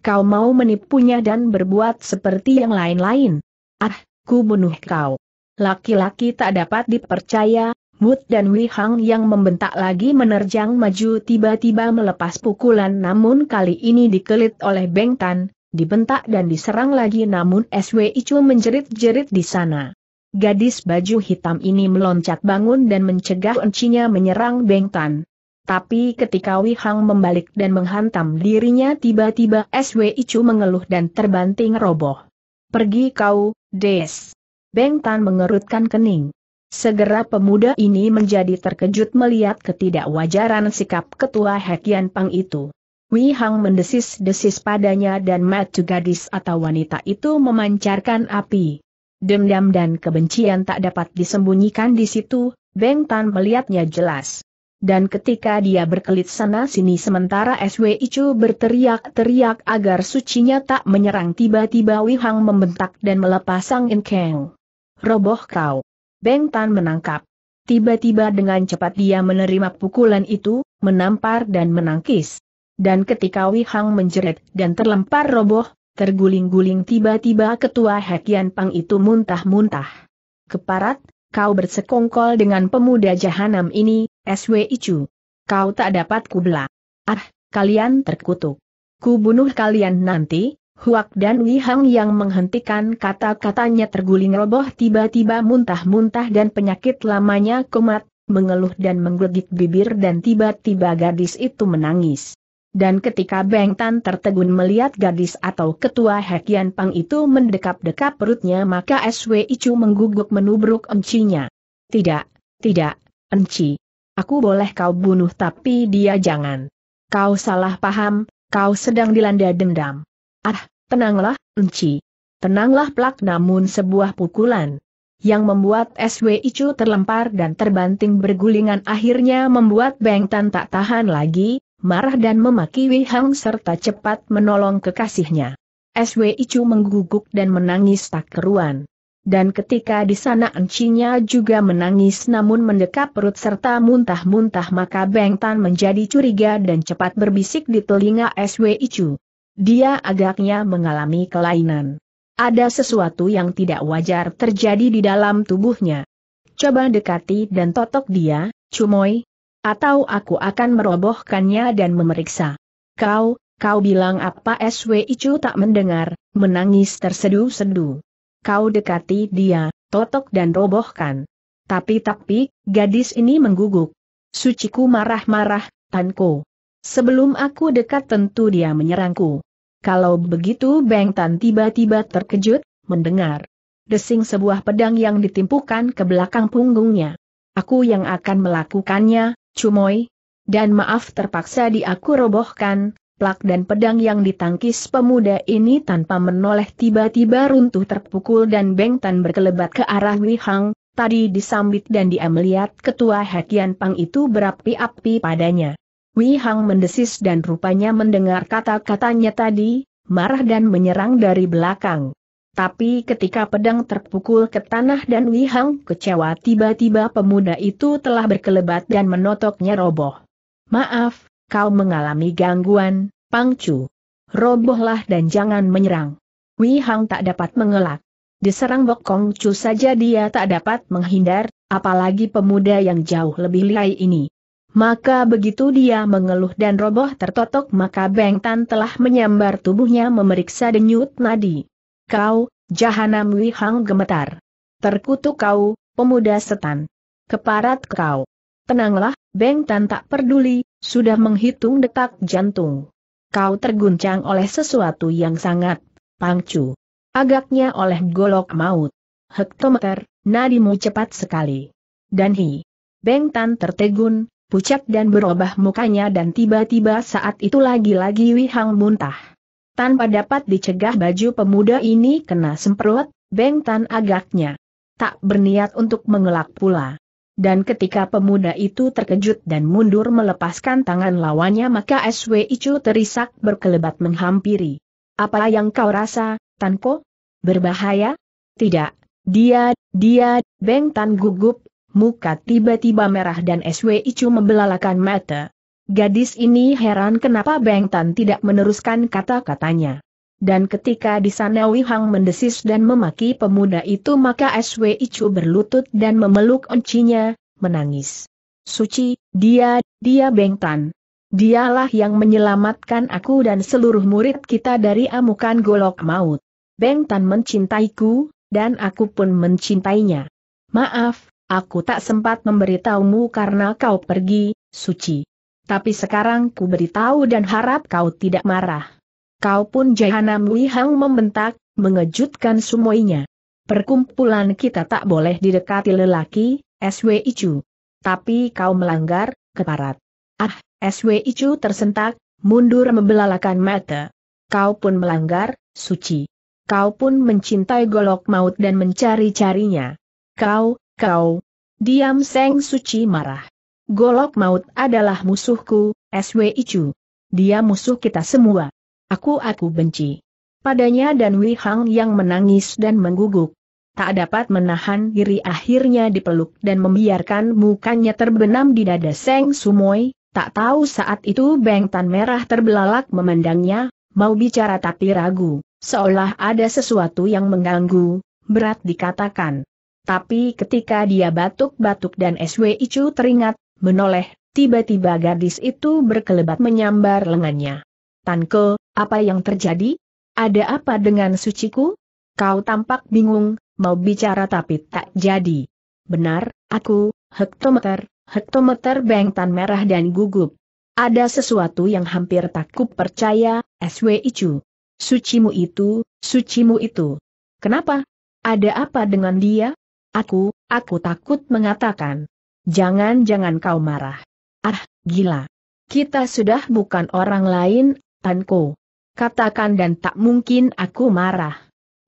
Kau mau menipunya dan berbuat seperti yang lain-lain. Ah, ku bunuh kau. Laki-laki tak dapat dipercaya, Mut dan Wihang Hang yang membentak lagi menerjang maju tiba-tiba melepas pukulan namun kali ini dikelit oleh Beng Tan, dibentak dan diserang lagi namun SW Icu menjerit-jerit di sana. Gadis baju hitam ini meloncat bangun dan mencegah encinya menyerang Beng Tan. Tapi ketika Wihang Hang membalik dan menghantam dirinya tiba-tiba SW Icu mengeluh dan terbanting roboh. Pergi kau, Des. Beng Tan mengerutkan kening. Segera pemuda ini menjadi terkejut melihat ketidakwajaran sikap ketua Hekian Pang itu. Wei Hang mendesis-desis padanya dan matu gadis atau wanita itu memancarkan api. Dendam dan kebencian tak dapat disembunyikan di situ, Beng Tan melihatnya jelas. Dan ketika dia berkelit sana-sini sementara SW Chu berteriak-teriak agar sucinya tak menyerang tiba-tiba Wei Hang membentak dan melepas Sang In Kang roboh kau. Beng Tan menangkap. Tiba-tiba dengan cepat dia menerima pukulan itu, menampar dan menangkis. Dan ketika Wei Hang menjerit dan terlempar roboh, terguling-guling tiba-tiba ketua Hakian Pang itu muntah-muntah. Keparat, kau bersekongkol dengan pemuda jahanam ini, SW Icu. Kau tak dapat kubelah. Ah, kalian terkutuk. Ku bunuh kalian nanti, Huak dan Wihang yang menghentikan kata-katanya terguling roboh tiba-tiba muntah-muntah dan penyakit lamanya kumat, mengeluh dan menggegit bibir dan tiba-tiba gadis itu menangis. Dan ketika Beng Tan tertegun melihat gadis atau ketua Hekian Pang itu mendekap-dekap perutnya maka SW Icu mengguguk menubruk encinya. Tidak, tidak, enci. Aku boleh kau bunuh tapi dia jangan. Kau salah paham, kau sedang dilanda dendam. Ah, tenanglah, Enci. Tenanglah plak namun sebuah pukulan. Yang membuat SW Icu terlempar dan terbanting bergulingan akhirnya membuat Beng Tan tak tahan lagi, marah dan memaki Wei Hang serta cepat menolong kekasihnya. SW Icu mengguguk dan menangis tak keruan. Dan ketika di sana encinya juga menangis namun mendekap perut serta muntah-muntah maka Beng Tan menjadi curiga dan cepat berbisik di telinga SW Icu dia agaknya mengalami kelainan. Ada sesuatu yang tidak wajar terjadi di dalam tubuhnya. Coba dekati dan totok dia, Cumoy. Atau aku akan merobohkannya dan memeriksa. Kau, kau bilang apa SW Icu tak mendengar, menangis tersedu-sedu. Kau dekati dia, totok dan robohkan. Tapi-tapi, gadis ini mengguguk. Suciku marah-marah, Tanko. Sebelum aku dekat tentu dia menyerangku. Kalau begitu Beng Tan tiba-tiba terkejut, mendengar desing sebuah pedang yang ditimpukan ke belakang punggungnya. Aku yang akan melakukannya, Cumoy. Dan maaf terpaksa diaku robohkan, plak dan pedang yang ditangkis pemuda ini tanpa menoleh tiba-tiba runtuh terpukul dan Beng Tan berkelebat ke arah Wihang, tadi disambit dan dia melihat ketua Hakian Pang itu berapi-api padanya. Wei Hang mendesis dan rupanya mendengar kata-katanya tadi, marah dan menyerang dari belakang. Tapi ketika pedang terpukul ke tanah dan Wei Hang kecewa tiba-tiba pemuda itu telah berkelebat dan menotoknya roboh. Maaf, kau mengalami gangguan, Pang Chu. Robohlah dan jangan menyerang. Wei Hang tak dapat mengelak. Diserang Bokong Chu saja dia tak dapat menghindar, apalagi pemuda yang jauh lebih lihai ini. Maka begitu dia mengeluh dan roboh tertotok maka Beng Tan telah menyambar tubuhnya memeriksa denyut nadi. Kau, Jahanam Wihang gemetar. Terkutuk kau, pemuda setan. Keparat kau. Tenanglah, Beng Tan tak peduli, sudah menghitung detak jantung. Kau terguncang oleh sesuatu yang sangat pangcu. Agaknya oleh golok maut. Hektometer, nadimu cepat sekali. Dan hi. Beng Tan tertegun, pucat dan berubah mukanya dan tiba-tiba saat itu lagi-lagi Wihang muntah. Tanpa dapat dicegah baju pemuda ini kena semprot, Beng Tan agaknya tak berniat untuk mengelak pula. Dan ketika pemuda itu terkejut dan mundur melepaskan tangan lawannya maka SW Icu terisak berkelebat menghampiri. Apa yang kau rasa, Tanko? Berbahaya? Tidak, dia, dia, Beng Tan gugup muka tiba-tiba merah dan SW Icu membelalakan mata. Gadis ini heran kenapa Beng Tan tidak meneruskan kata-katanya. Dan ketika di sana Wihang mendesis dan memaki pemuda itu maka SW Icu berlutut dan memeluk oncinya, menangis. Suci, dia, dia Beng Tan. Dialah yang menyelamatkan aku dan seluruh murid kita dari amukan golok maut. Beng Tan mencintaiku, dan aku pun mencintainya. Maaf, Aku tak sempat memberitahumu karena kau pergi, suci. Tapi sekarang ku beritahu dan harap kau tidak marah. Kau pun Jahanam Wihang membentak, mengejutkan semuanya. Perkumpulan kita tak boleh didekati lelaki, SW Icu. Tapi kau melanggar, keparat. Ah, SW Icu tersentak, mundur membelalakan mata. Kau pun melanggar, suci. Kau pun mencintai golok maut dan mencari-carinya. Kau, Kau! Diam Seng Suci marah. Golok maut adalah musuhku, SW Icu. Dia musuh kita semua. Aku-aku benci. Padanya dan Wei Hang yang menangis dan mengguguk. Tak dapat menahan diri akhirnya dipeluk dan membiarkan mukanya terbenam di dada Seng Sumoy, tak tahu saat itu Beng Tan Merah terbelalak memandangnya, mau bicara tapi ragu, seolah ada sesuatu yang mengganggu, berat dikatakan. Tapi ketika dia batuk-batuk dan SW Icu teringat, menoleh, tiba-tiba gadis itu berkelebat menyambar lengannya. Tanko, apa yang terjadi? Ada apa dengan suciku? Kau tampak bingung, mau bicara tapi tak jadi. Benar, aku, hektometer, hektometer bengtan merah dan gugup. Ada sesuatu yang hampir takut percaya, SW Icu. Sucimu itu, sucimu itu. Kenapa? Ada apa dengan dia? Aku, aku takut mengatakan. Jangan-jangan kau marah. Ah, gila. Kita sudah bukan orang lain, Tanko. Katakan dan tak mungkin aku marah.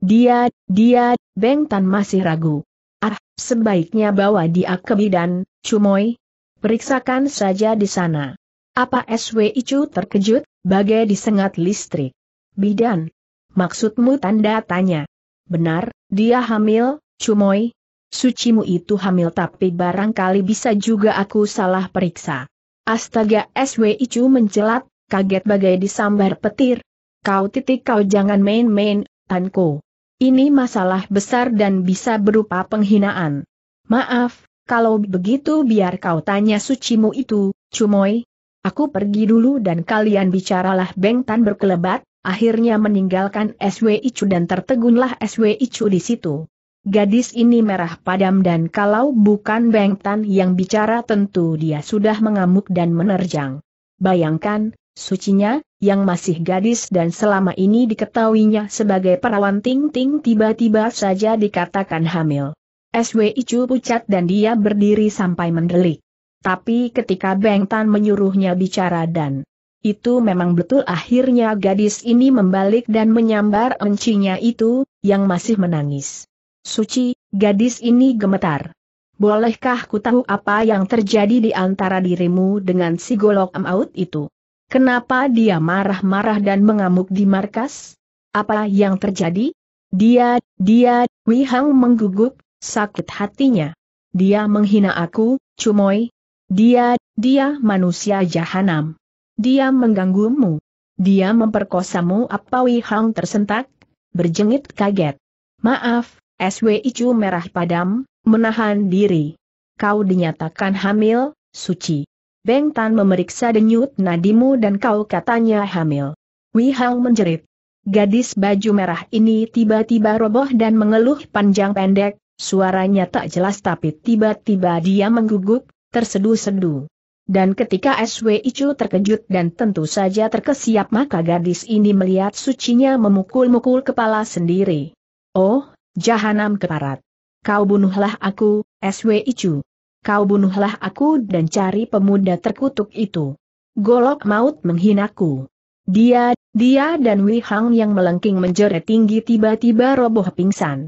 Dia, dia, Beng Tan masih ragu. Ah, sebaiknya bawa dia ke bidan, Cumoy. Periksakan saja di sana. Apa SW Icu terkejut, bagai disengat listrik. Bidan. Maksudmu tanda tanya. Benar, dia hamil, Cumoy, sucimu itu hamil tapi barangkali bisa juga aku salah periksa. Astaga SW Icu mencelat, kaget bagai disambar petir. Kau titik kau jangan main-main, Tanko. Ini masalah besar dan bisa berupa penghinaan. Maaf, kalau begitu biar kau tanya sucimu itu, Cumoy. Aku pergi dulu dan kalian bicaralah Beng Tan berkelebat, akhirnya meninggalkan SW Icu dan tertegunlah SW Icu di situ. Gadis ini merah padam dan kalau bukan Beng Tan yang bicara tentu dia sudah mengamuk dan menerjang. Bayangkan, sucinya, yang masih gadis dan selama ini diketahuinya sebagai perawan Ting Ting tiba-tiba saja dikatakan hamil. SW Icu pucat dan dia berdiri sampai mendelik. Tapi ketika Beng Tan menyuruhnya bicara dan itu memang betul akhirnya gadis ini membalik dan menyambar encinya itu, yang masih menangis. Suci, gadis ini gemetar. Bolehkah ku tahu apa yang terjadi di antara dirimu dengan si golok amaut itu? Kenapa dia marah-marah dan mengamuk di markas? Apa yang terjadi? Dia, dia, Wihang menggugup, sakit hatinya. Dia menghina aku, Cumoy. Dia, dia manusia jahanam. Dia mengganggumu. Dia memperkosamu apa Wihang tersentak, berjengit kaget. Maaf, SW Icu merah padam, menahan diri. Kau dinyatakan hamil, suci. Beng Tan memeriksa denyut nadimu dan kau katanya hamil. Wi Hang menjerit. Gadis baju merah ini tiba-tiba roboh dan mengeluh panjang pendek, suaranya tak jelas tapi tiba-tiba dia mengguguk, tersedu-sedu. Dan ketika SW Icu terkejut dan tentu saja terkesiap maka gadis ini melihat sucinya memukul-mukul kepala sendiri. Oh, Jahanam keparat. Kau bunuhlah aku, SW Icu. Kau bunuhlah aku dan cari pemuda terkutuk itu. Golok maut menghinaku. Dia, dia dan Wei Hang yang melengking menjerit tinggi tiba-tiba roboh pingsan.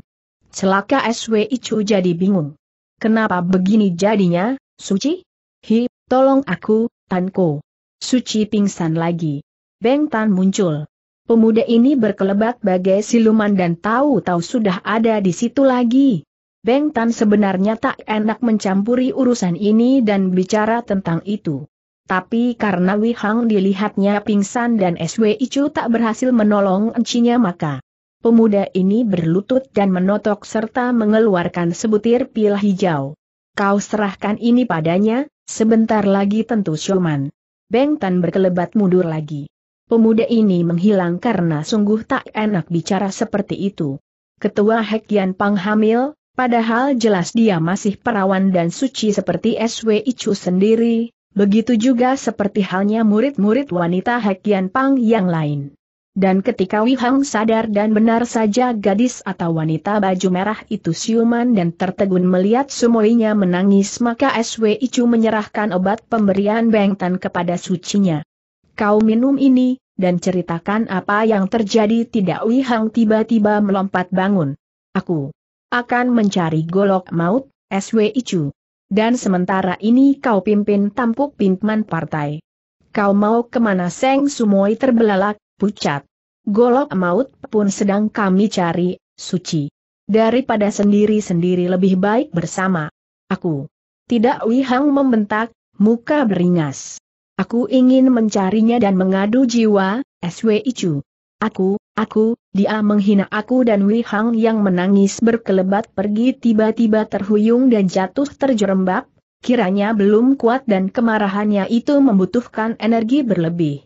Celaka SW Icu jadi bingung. Kenapa begini jadinya, Suci? Hi, tolong aku, Tanko. Suci pingsan lagi. Beng Tan muncul. Pemuda ini berkelebat bagai siluman dan tahu-tahu sudah ada di situ lagi. Beng Tan sebenarnya tak enak mencampuri urusan ini dan bicara tentang itu. Tapi karena Wei Hang dilihatnya pingsan dan SW Icu tak berhasil menolong encinya maka pemuda ini berlutut dan menotok serta mengeluarkan sebutir pil hijau. Kau serahkan ini padanya, sebentar lagi tentu Shoman. Beng Tan berkelebat mundur lagi. Pemuda ini menghilang karena sungguh tak enak bicara seperti itu. Ketua Hekian Pang hamil, padahal jelas dia masih perawan dan suci seperti SW Ichu sendiri, begitu juga seperti halnya murid-murid wanita Hekian Pang yang lain. Dan ketika Wihang sadar dan benar saja gadis atau wanita baju merah itu siuman dan tertegun melihat semuanya menangis maka SW Icu menyerahkan obat pemberian Bengtan kepada sucinya. Kau minum ini, dan ceritakan apa yang terjadi tidak Wei Hang tiba-tiba melompat bangun. Aku akan mencari golok maut, SW Icu. Dan sementara ini kau pimpin tampuk pimpinan partai. Kau mau kemana Seng Sumoi terbelalak, pucat. Golok maut pun sedang kami cari, suci. Daripada sendiri-sendiri lebih baik bersama. Aku. Tidak Wihang membentak, muka beringas. Aku ingin mencarinya dan mengadu jiwa, SW Icu. Aku, aku, dia menghina aku dan Wei Hang yang menangis berkelebat pergi tiba-tiba terhuyung dan jatuh terjerembab, kiranya belum kuat dan kemarahannya itu membutuhkan energi berlebih.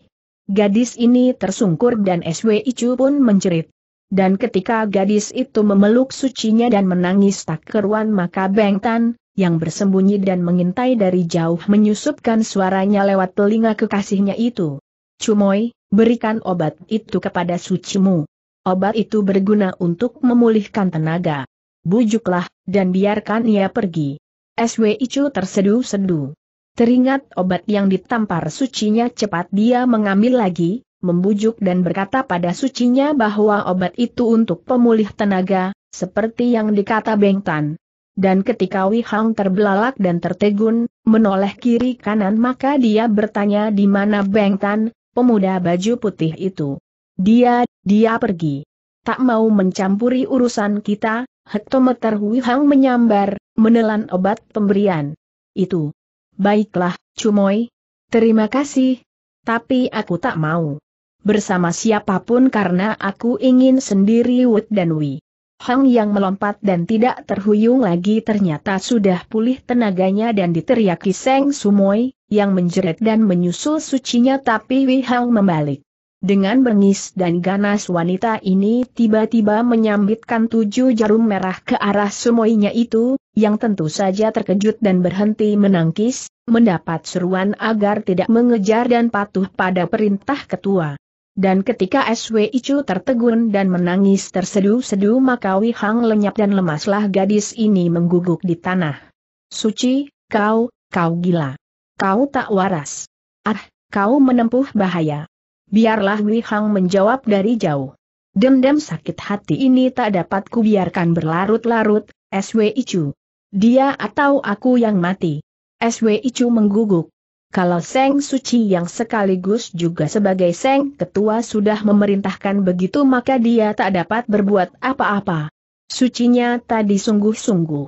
Gadis ini tersungkur dan SW Icu pun menjerit. Dan ketika gadis itu memeluk sucinya dan menangis tak keruan maka Beng Tan, yang bersembunyi dan mengintai dari jauh menyusupkan suaranya lewat telinga kekasihnya itu. Cumoi, berikan obat itu kepada sucimu. Obat itu berguna untuk memulihkan tenaga. Bujuklah, dan biarkan ia pergi. SW Icu tersedu sedu Teringat obat yang ditampar sucinya cepat dia mengambil lagi, membujuk dan berkata pada sucinya bahwa obat itu untuk pemulih tenaga, seperti yang dikata Bengtan, dan ketika Wei Hang terbelalak dan tertegun, menoleh kiri kanan maka dia bertanya di mana Beng Tan, pemuda baju putih itu. Dia, dia pergi. Tak mau mencampuri urusan kita, hektometer Wei Hang menyambar, menelan obat pemberian. Itu. Baiklah, Cumoy. Terima kasih. Tapi aku tak mau. Bersama siapapun karena aku ingin sendiri Wood dan Wi. Hang yang melompat dan tidak terhuyung lagi ternyata sudah pulih tenaganya dan diteriaki Seng Sumoy, yang menjerit dan menyusul sucinya tapi Wei Hang membalik. Dengan bengis dan ganas wanita ini tiba-tiba menyambitkan tujuh jarum merah ke arah Sumoynya itu, yang tentu saja terkejut dan berhenti menangkis, mendapat seruan agar tidak mengejar dan patuh pada perintah ketua. Dan ketika SW Icu tertegun dan menangis tersedu-sedu maka Wi Hang lenyap dan lemaslah gadis ini mengguguk di tanah. Suci, kau, kau gila. Kau tak waras. Ah, kau menempuh bahaya. Biarlah Wi Hang menjawab dari jauh. Dendam sakit hati ini tak dapat kubiarkan berlarut-larut, SW Icu. Dia atau aku yang mati. SW Icu mengguguk. Kalau Seng Suci yang sekaligus juga sebagai Seng Ketua sudah memerintahkan begitu maka dia tak dapat berbuat apa-apa. Sucinya tadi sungguh-sungguh.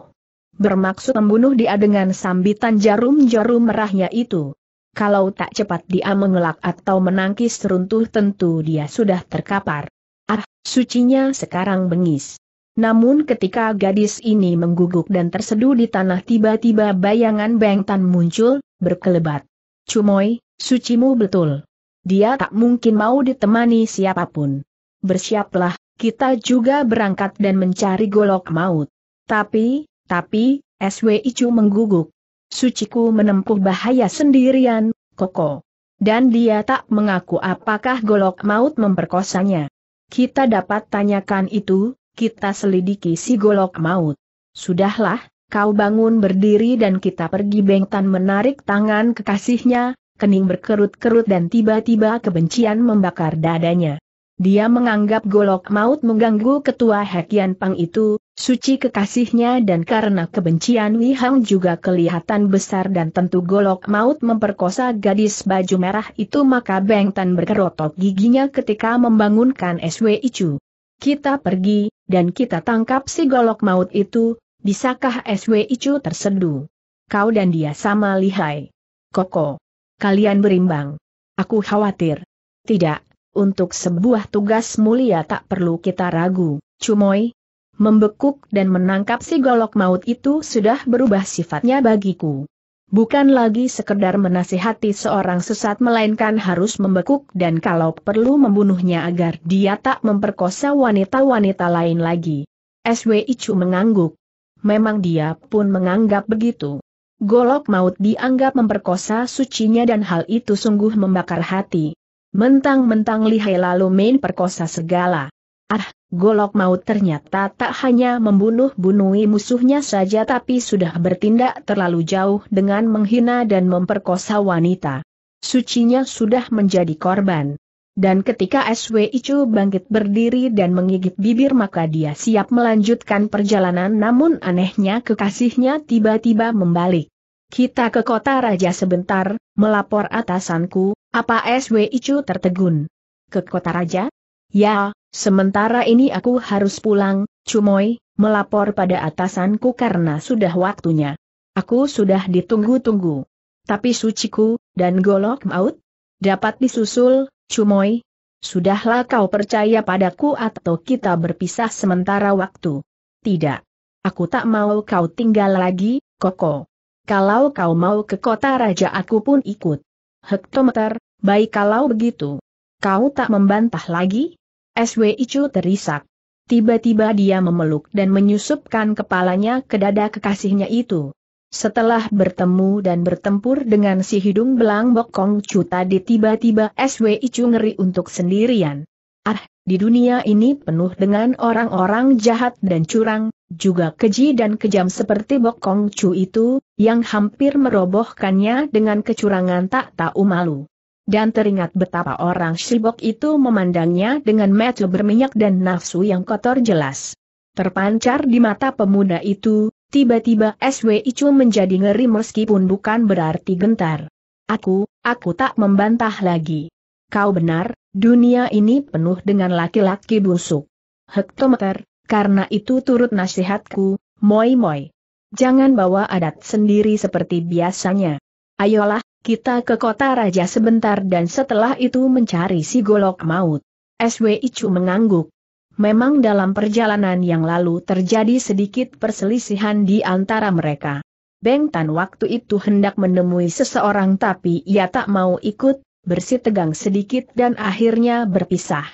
Bermaksud membunuh dia dengan sambitan jarum-jarum merahnya itu. Kalau tak cepat dia mengelak atau menangkis runtuh tentu dia sudah terkapar. Ah, sucinya sekarang bengis. Namun ketika gadis ini mengguguk dan terseduh di tanah tiba-tiba bayangan Beng muncul, berkelebat. Cumoy, sucimu betul. Dia tak mungkin mau ditemani siapapun. Bersiaplah, kita juga berangkat dan mencari golok maut. Tapi, tapi, SWI Icu mengguguk. Suciku menempuh bahaya sendirian, koko. Dan dia tak mengaku apakah golok maut memperkosanya. Kita dapat tanyakan itu, kita selidiki si golok maut. Sudahlah, kau bangun berdiri dan kita pergi Bengtan menarik tangan kekasihnya, kening berkerut-kerut dan tiba-tiba kebencian membakar dadanya. Dia menganggap golok maut mengganggu ketua Hekian Pang itu, suci kekasihnya dan karena kebencian Wi Hang juga kelihatan besar dan tentu golok maut memperkosa gadis baju merah itu maka Beng Tan berkerotok giginya ketika membangunkan SW Icu. Kita pergi, dan kita tangkap si golok maut itu, Bisakah SW Icu tersendu? Kau dan dia sama lihai. Koko. Kalian berimbang. Aku khawatir. Tidak, untuk sebuah tugas mulia tak perlu kita ragu, Cumoy. Membekuk dan menangkap si golok maut itu sudah berubah sifatnya bagiku. Bukan lagi sekedar menasihati seorang sesat melainkan harus membekuk dan kalau perlu membunuhnya agar dia tak memperkosa wanita-wanita lain lagi. SW Icu mengangguk memang dia pun menganggap begitu. Golok maut dianggap memperkosa sucinya dan hal itu sungguh membakar hati. Mentang-mentang lihai lalu main perkosa segala. Ah, golok maut ternyata tak hanya membunuh bunuhi musuhnya saja tapi sudah bertindak terlalu jauh dengan menghina dan memperkosa wanita. Sucinya sudah menjadi korban. Dan ketika SW Icu bangkit berdiri dan menggigit bibir maka dia siap melanjutkan perjalanan namun anehnya kekasihnya tiba-tiba membalik. Kita ke kota raja sebentar, melapor atasanku, apa SW Icu tertegun. Ke kota raja? Ya, sementara ini aku harus pulang, Cumoy, melapor pada atasanku karena sudah waktunya. Aku sudah ditunggu-tunggu. Tapi suciku, dan golok maut? Dapat disusul, Cumoy, sudahlah kau percaya padaku atau kita berpisah sementara waktu. Tidak. Aku tak mau kau tinggal lagi, Koko. Kalau kau mau ke kota raja aku pun ikut. Hektometer, baik kalau begitu. Kau tak membantah lagi? SW Icu terisak. Tiba-tiba dia memeluk dan menyusupkan kepalanya ke dada kekasihnya itu. Setelah bertemu dan bertempur dengan si hidung belang Bokong Chu tadi tiba-tiba SW Icu ngeri untuk sendirian. Ah, di dunia ini penuh dengan orang-orang jahat dan curang, juga keji dan kejam seperti Bokong cu itu, yang hampir merobohkannya dengan kecurangan tak tahu malu. Dan teringat betapa orang Shibok itu memandangnya dengan mata berminyak dan nafsu yang kotor jelas. Terpancar di mata pemuda itu, Tiba-tiba SW Icu menjadi ngeri meskipun bukan berarti gentar. Aku, aku tak membantah lagi. Kau benar, dunia ini penuh dengan laki-laki busuk. Hektometer, karena itu turut nasihatku, moi-moi. Jangan bawa adat sendiri seperti biasanya. Ayolah, kita ke kota raja sebentar dan setelah itu mencari si golok maut. SW Icu mengangguk memang dalam perjalanan yang lalu terjadi sedikit perselisihan di antara mereka. Beng Tan waktu itu hendak menemui seseorang tapi ia tak mau ikut, bersih tegang sedikit dan akhirnya berpisah.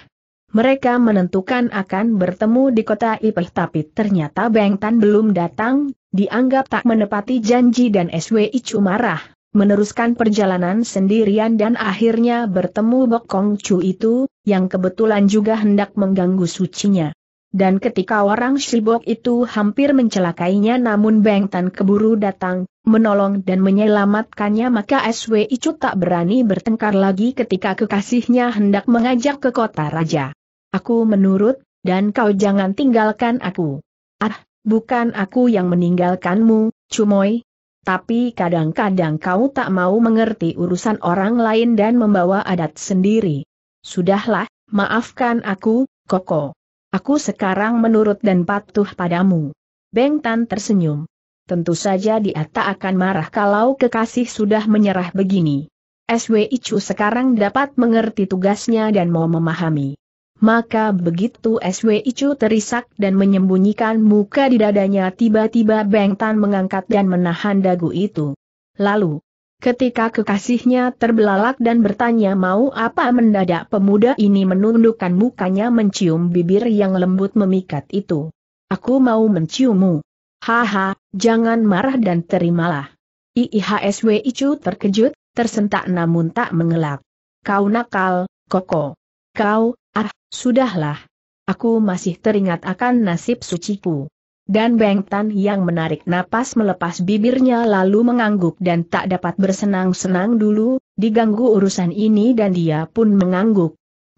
Mereka menentukan akan bertemu di kota Ipeh tapi ternyata Beng Tan belum datang, dianggap tak menepati janji dan SWI cumarah. marah, meneruskan perjalanan sendirian dan akhirnya bertemu Bok Kong Chu itu, yang kebetulan juga hendak mengganggu sucinya. Dan ketika orang Shibok itu hampir mencelakainya namun Beng Tan keburu datang, menolong dan menyelamatkannya maka SW Icu tak berani bertengkar lagi ketika kekasihnya hendak mengajak ke kota raja. Aku menurut, dan kau jangan tinggalkan aku. Ah, bukan aku yang meninggalkanmu, Cumoy, tapi kadang-kadang kau tak mau mengerti urusan orang lain dan membawa adat sendiri. Sudahlah, maafkan aku, Koko. Aku sekarang menurut dan patuh padamu. Beng Tan tersenyum. Tentu saja dia tak akan marah kalau kekasih sudah menyerah begini. SW Icu sekarang dapat mengerti tugasnya dan mau memahami maka begitu SW Icu terisak dan menyembunyikan muka di dadanya tiba-tiba Beng Tan mengangkat dan menahan dagu itu. Lalu, ketika kekasihnya terbelalak dan bertanya mau apa mendadak pemuda ini menundukkan mukanya mencium bibir yang lembut memikat itu. Aku mau menciummu. Haha, jangan marah dan terimalah. IIHSW Icu terkejut, tersentak namun tak mengelak. Kau nakal, koko. Kau, Sudahlah. Aku masih teringat akan nasib suciku. Dan Beng Tan yang menarik napas melepas bibirnya lalu mengangguk dan tak dapat bersenang-senang dulu, diganggu urusan ini dan dia pun mengangguk.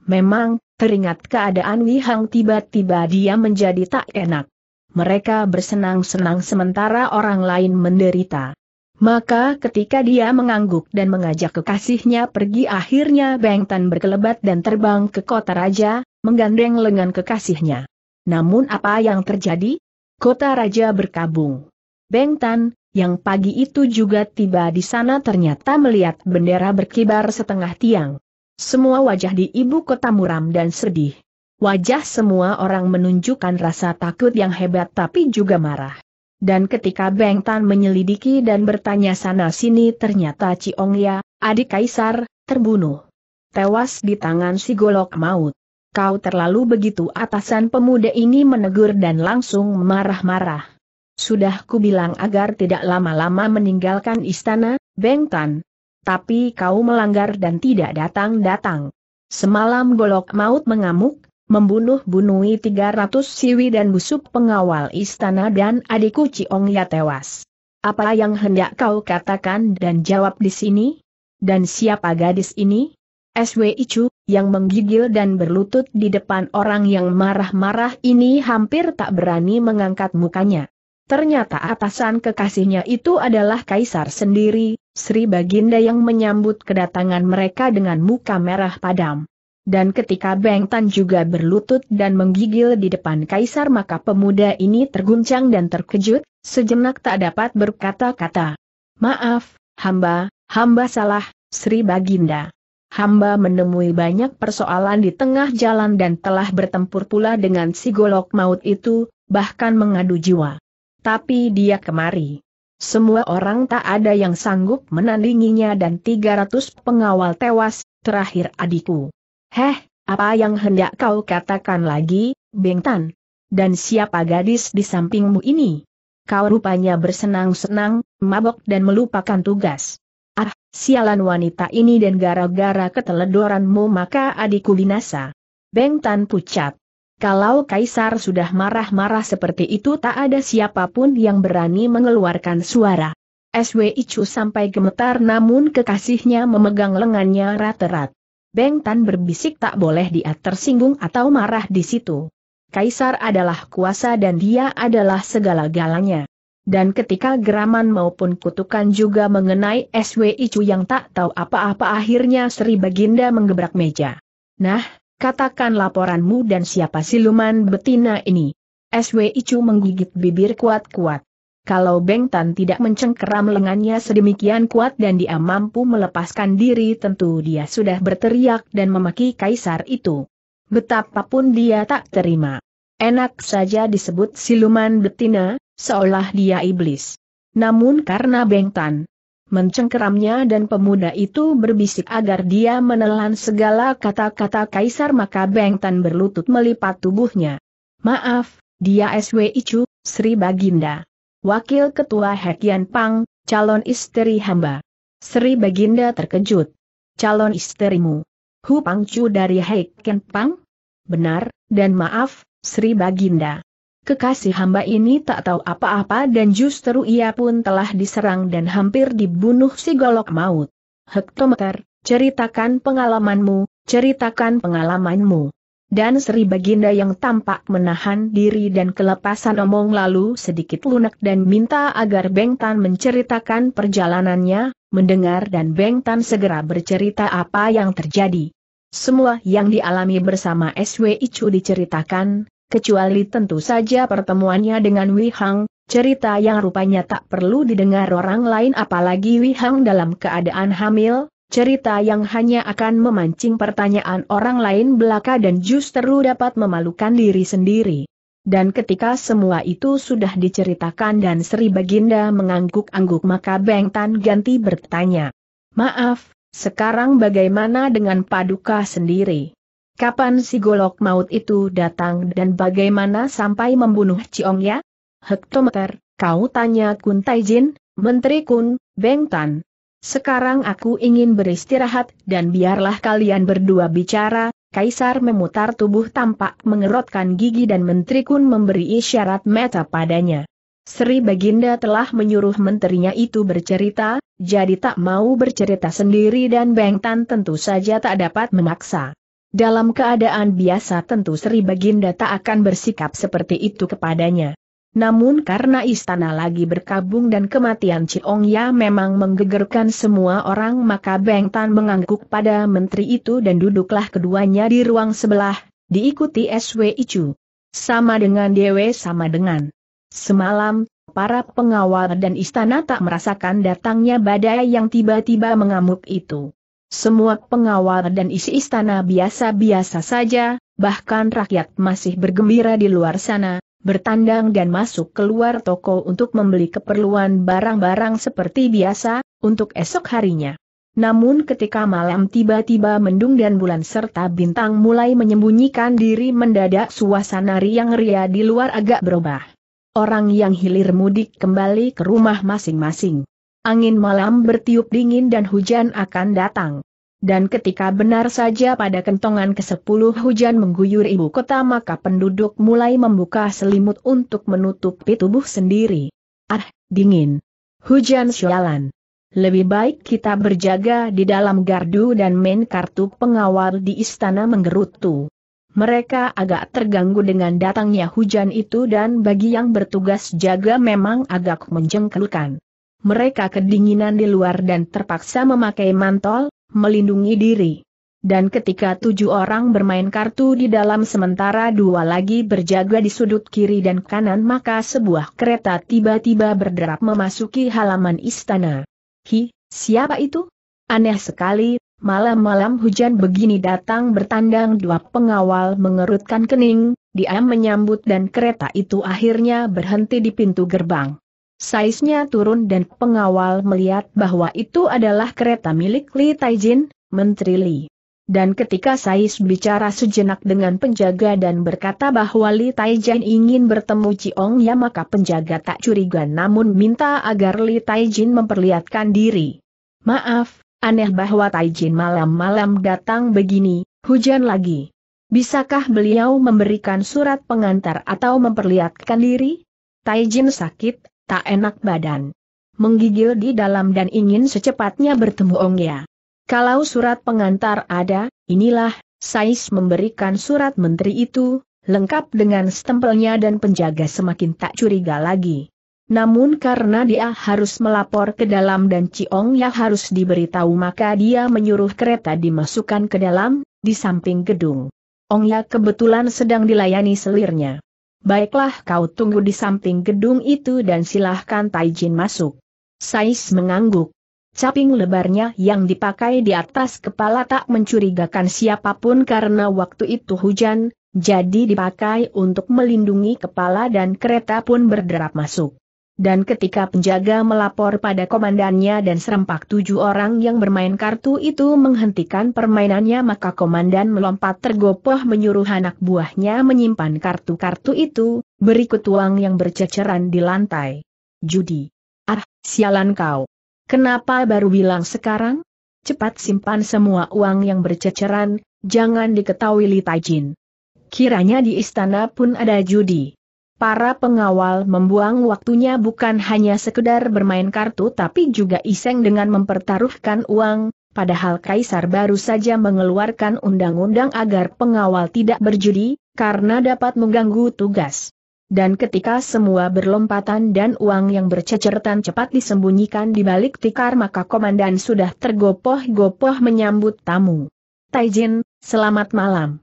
Memang, teringat keadaan Wi Hang tiba-tiba dia menjadi tak enak. Mereka bersenang-senang sementara orang lain menderita. Maka ketika dia mengangguk dan mengajak kekasihnya pergi akhirnya Beng Tan berkelebat dan terbang ke kota raja, menggandeng lengan kekasihnya. Namun apa yang terjadi? Kota raja berkabung. Beng Tan, yang pagi itu juga tiba di sana ternyata melihat bendera berkibar setengah tiang. Semua wajah di ibu kota muram dan sedih. Wajah semua orang menunjukkan rasa takut yang hebat tapi juga marah. Dan ketika Beng Tan menyelidiki dan bertanya sana-sini ternyata Ciong Ya, adik Kaisar, terbunuh. Tewas di tangan si golok maut. Kau terlalu begitu atasan pemuda ini menegur dan langsung marah-marah. Sudah kubilang agar tidak lama-lama meninggalkan istana, Beng Tan. Tapi kau melanggar dan tidak datang-datang. Semalam golok maut mengamuk, membunuh bunuhi 300 siwi dan busuk pengawal istana dan adikku Ciong Ya tewas. Apa yang hendak kau katakan dan jawab di sini? Dan siapa gadis ini? SW Icu, yang menggigil dan berlutut di depan orang yang marah-marah ini hampir tak berani mengangkat mukanya. Ternyata atasan kekasihnya itu adalah kaisar sendiri, Sri Baginda yang menyambut kedatangan mereka dengan muka merah padam. Dan ketika Beng Tan juga berlutut dan menggigil di depan kaisar maka pemuda ini terguncang dan terkejut, sejenak tak dapat berkata-kata. Maaf, hamba, hamba salah, Sri Baginda. Hamba menemui banyak persoalan di tengah jalan dan telah bertempur pula dengan si golok maut itu, bahkan mengadu jiwa. Tapi dia kemari. Semua orang tak ada yang sanggup menandinginya dan 300 pengawal tewas, terakhir adikku. Heh, apa yang hendak kau katakan lagi, Bengtan? Dan siapa gadis di sampingmu ini? Kau rupanya bersenang-senang, mabok dan melupakan tugas. Ah, sialan wanita ini dan gara-gara keteledoranmu maka adikku binasa. Bengtan pucat. Kalau Kaisar sudah marah-marah seperti itu tak ada siapapun yang berani mengeluarkan suara. SWI Chu sampai gemetar namun kekasihnya memegang lengannya rat-rat. Beng Tan berbisik tak boleh dia tersinggung atau marah di situ. Kaisar adalah kuasa dan dia adalah segala-galanya. Dan ketika geraman maupun kutukan juga mengenai SW Icu yang tak tahu apa-apa akhirnya Sri Baginda menggebrak meja. Nah, katakan laporanmu dan siapa siluman betina ini. SW Icu menggigit bibir kuat-kuat. Kalau Beng Tan tidak mencengkeram lengannya sedemikian kuat dan dia mampu melepaskan diri tentu dia sudah berteriak dan memaki kaisar itu. Betapapun dia tak terima. Enak saja disebut siluman betina, seolah dia iblis. Namun karena Beng Tan mencengkeramnya dan pemuda itu berbisik agar dia menelan segala kata-kata kaisar maka Beng Tan berlutut melipat tubuhnya. Maaf, dia SW Icu, Sri Baginda. Wakil Ketua Hekian Pang, calon istri hamba. Sri Baginda terkejut. Calon istrimu. Hu Pangcu dari Hekian Pang? Benar, dan maaf, Sri Baginda. Kekasih hamba ini tak tahu apa-apa dan justru ia pun telah diserang dan hampir dibunuh si golok maut. Hektometer, ceritakan pengalamanmu, ceritakan pengalamanmu. Dan Sri Baginda yang tampak menahan diri dan kelepasan omong lalu sedikit lunak dan minta agar Beng Tan menceritakan perjalanannya, mendengar dan Beng Tan segera bercerita apa yang terjadi. Semua yang dialami bersama SW Icu diceritakan, kecuali tentu saja pertemuannya dengan Wi Hang, cerita yang rupanya tak perlu didengar orang lain apalagi Wi Hang dalam keadaan hamil, cerita yang hanya akan memancing pertanyaan orang lain belaka dan justru dapat memalukan diri sendiri. Dan ketika semua itu sudah diceritakan dan Sri Baginda mengangguk-angguk maka Beng Tan ganti bertanya. Maaf, sekarang bagaimana dengan Paduka sendiri? Kapan si golok maut itu datang dan bagaimana sampai membunuh Ciong ya? Hektometer, kau tanya Kun Taijin, Menteri Kun, Beng Tan, sekarang aku ingin beristirahat dan biarlah kalian berdua bicara, Kaisar memutar tubuh tampak mengerotkan gigi dan Menteri Kun memberi isyarat meta padanya. Sri Baginda telah menyuruh menterinya itu bercerita, jadi tak mau bercerita sendiri dan Beng tentu saja tak dapat memaksa. Dalam keadaan biasa tentu Sri Baginda tak akan bersikap seperti itu kepadanya. Namun karena istana lagi berkabung dan kematian Ciong Ya memang menggegerkan semua orang maka Beng Tan mengangguk pada menteri itu dan duduklah keduanya di ruang sebelah, diikuti SW Icu. Sama dengan Dewe sama dengan. Semalam, para pengawal dan istana tak merasakan datangnya badai yang tiba-tiba mengamuk itu. Semua pengawal dan isi istana biasa-biasa saja, bahkan rakyat masih bergembira di luar sana, bertandang dan masuk keluar toko untuk membeli keperluan barang-barang seperti biasa, untuk esok harinya. Namun ketika malam tiba-tiba mendung dan bulan serta bintang mulai menyembunyikan diri mendadak suasana riang ria di luar agak berubah. Orang yang hilir mudik kembali ke rumah masing-masing. Angin malam bertiup dingin dan hujan akan datang. Dan ketika benar saja pada kentongan ke-10 hujan mengguyur ibu kota maka penduduk mulai membuka selimut untuk menutupi tubuh sendiri. Ah, dingin. Hujan sialan. Lebih baik kita berjaga di dalam gardu dan main kartu pengawal di istana menggerutu. Mereka agak terganggu dengan datangnya hujan itu dan bagi yang bertugas jaga memang agak menjengkelkan. Mereka kedinginan di luar dan terpaksa memakai mantol, melindungi diri. Dan ketika tujuh orang bermain kartu di dalam sementara dua lagi berjaga di sudut kiri dan kanan maka sebuah kereta tiba-tiba berderap memasuki halaman istana. Hi, siapa itu? Aneh sekali, malam-malam hujan begini datang bertandang dua pengawal mengerutkan kening, diam menyambut dan kereta itu akhirnya berhenti di pintu gerbang. Saisnya turun dan pengawal melihat bahwa itu adalah kereta milik Li Taijin, Menteri Li. Dan ketika Sais bicara sejenak dengan penjaga dan berkata bahwa Li Taijin ingin bertemu Ciong Ya maka penjaga tak curiga namun minta agar Li Taijin memperlihatkan diri. Maaf, aneh bahwa Taijin malam-malam datang begini, hujan lagi. Bisakah beliau memberikan surat pengantar atau memperlihatkan diri? Taijin sakit, tak enak badan. Menggigil di dalam dan ingin secepatnya bertemu Ong Ya. Kalau surat pengantar ada, inilah, Sais memberikan surat menteri itu, lengkap dengan stempelnya dan penjaga semakin tak curiga lagi. Namun karena dia harus melapor ke dalam dan Ciong Ya harus diberitahu maka dia menyuruh kereta dimasukkan ke dalam, di samping gedung. Ong Ya kebetulan sedang dilayani selirnya. Baiklah kau tunggu di samping gedung itu dan silahkan Taijin masuk. Sais mengangguk. Caping lebarnya yang dipakai di atas kepala tak mencurigakan siapapun karena waktu itu hujan, jadi dipakai untuk melindungi kepala dan kereta pun berderap masuk dan ketika penjaga melapor pada komandannya dan serempak tujuh orang yang bermain kartu itu menghentikan permainannya maka komandan melompat tergopoh menyuruh anak buahnya menyimpan kartu-kartu itu, berikut uang yang berceceran di lantai. Judi. Ah, sialan kau. Kenapa baru bilang sekarang? Cepat simpan semua uang yang berceceran, jangan diketahui Litajin. Kiranya di istana pun ada judi. Para pengawal membuang waktunya bukan hanya sekedar bermain kartu tapi juga iseng dengan mempertaruhkan uang, padahal Kaisar baru saja mengeluarkan undang-undang agar pengawal tidak berjudi, karena dapat mengganggu tugas. Dan ketika semua berlompatan dan uang yang berceceretan cepat disembunyikan di balik tikar maka komandan sudah tergopoh-gopoh menyambut tamu. Taijin, selamat malam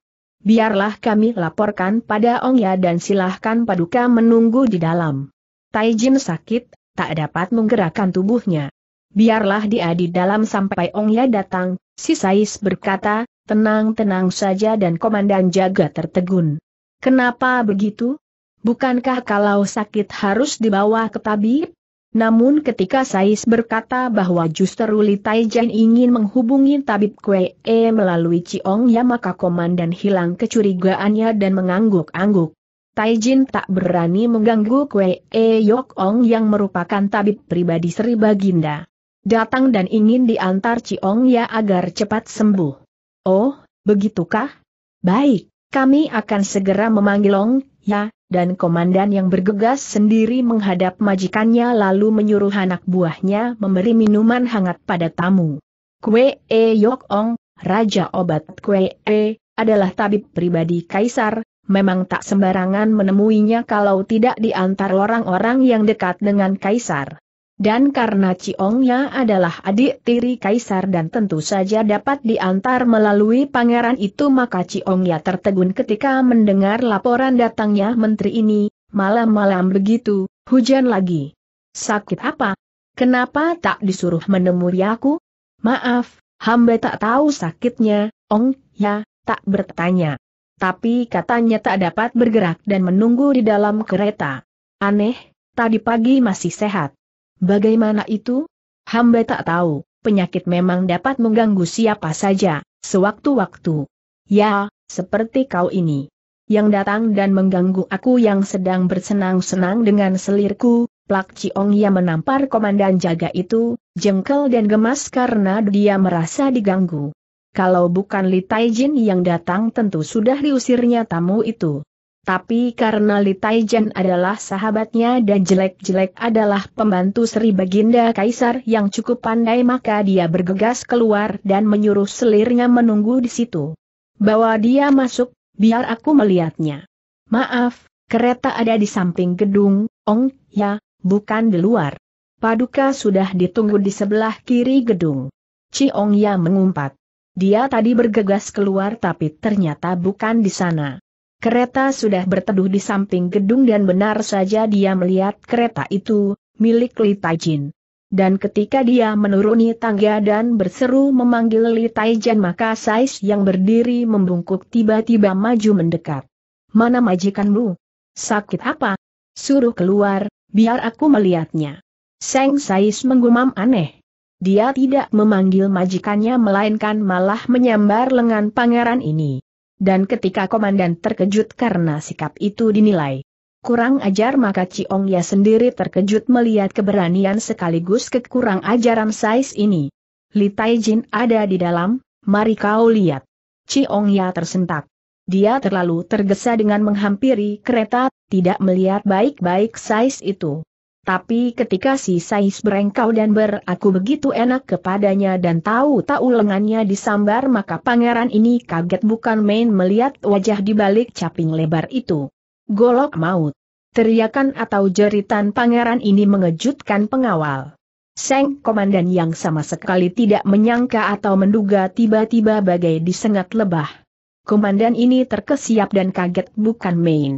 biarlah kami laporkan pada Ong Ya dan silahkan paduka menunggu di dalam. Taijin sakit, tak dapat menggerakkan tubuhnya. Biarlah dia di dalam sampai Ong Ya datang, si Sais berkata, tenang-tenang saja dan komandan jaga tertegun. Kenapa begitu? Bukankah kalau sakit harus dibawa ke tabib? Namun ketika Sais berkata bahwa justru Li Taijian ingin menghubungi Tabib Kwe E melalui Ciong Ya maka komandan hilang kecurigaannya dan mengangguk-angguk. Taijin tak berani mengganggu Kwe E Yok Ong yang merupakan tabib pribadi Sri Baginda. Datang dan ingin diantar Ciong Ya agar cepat sembuh. Oh, begitukah? Baik, kami akan segera memanggil Ong ya, dan komandan yang bergegas sendiri menghadap majikannya lalu menyuruh anak buahnya memberi minuman hangat pada tamu. Kue E Yok Ong, Raja Obat Kue E, adalah tabib pribadi Kaisar, memang tak sembarangan menemuinya kalau tidak diantar orang-orang yang dekat dengan Kaisar. Dan karena Ciongnya adalah adik tiri kaisar dan tentu saja dapat diantar melalui pangeran itu maka Ciongnya tertegun ketika mendengar laporan datangnya menteri ini, malam-malam begitu, hujan lagi. Sakit apa? Kenapa tak disuruh menemui aku? Maaf, hamba tak tahu sakitnya, Ong, ya, tak bertanya. Tapi katanya tak dapat bergerak dan menunggu di dalam kereta. Aneh, tadi pagi masih sehat. Bagaimana itu? Hamba tak tahu, penyakit memang dapat mengganggu siapa saja, sewaktu-waktu. Ya, seperti kau ini. Yang datang dan mengganggu aku yang sedang bersenang-senang dengan selirku, Plak Ciong yang menampar komandan jaga itu, jengkel dan gemas karena dia merasa diganggu. Kalau bukan Li Taijin yang datang tentu sudah diusirnya tamu itu. Tapi karena Li Taijan adalah sahabatnya dan jelek-jelek adalah pembantu Sri Baginda Kaisar yang cukup pandai maka dia bergegas keluar dan menyuruh selirnya menunggu di situ. Bawa dia masuk, biar aku melihatnya. Maaf, kereta ada di samping gedung, Ong, ya, bukan di luar. Paduka sudah ditunggu di sebelah kiri gedung. Ci Ong Ya mengumpat. Dia tadi bergegas keluar tapi ternyata bukan di sana. Kereta sudah berteduh di samping gedung dan benar saja dia melihat kereta itu, milik Li Taijin. Dan ketika dia menuruni tangga dan berseru memanggil Li Taijin maka Sais yang berdiri membungkuk tiba-tiba maju mendekat. Mana majikanmu? Sakit apa? Suruh keluar, biar aku melihatnya. Seng Sais menggumam aneh. Dia tidak memanggil majikannya melainkan malah menyambar lengan pangeran ini. Dan ketika komandan terkejut karena sikap itu dinilai kurang ajar maka Ciong Ya sendiri terkejut melihat keberanian sekaligus kekurang ajaran Sais ini. Li Taijin ada di dalam, mari kau lihat. Ciong Ya tersentak. Dia terlalu tergesa dengan menghampiri kereta, tidak melihat baik-baik Sais itu. Tapi ketika si Sais berengkau dan beraku begitu enak kepadanya dan tahu-tahu lengannya disambar maka pangeran ini kaget bukan main melihat wajah di balik caping lebar itu. Golok maut. Teriakan atau jeritan pangeran ini mengejutkan pengawal. Seng komandan yang sama sekali tidak menyangka atau menduga tiba-tiba bagai disengat lebah. Komandan ini terkesiap dan kaget bukan main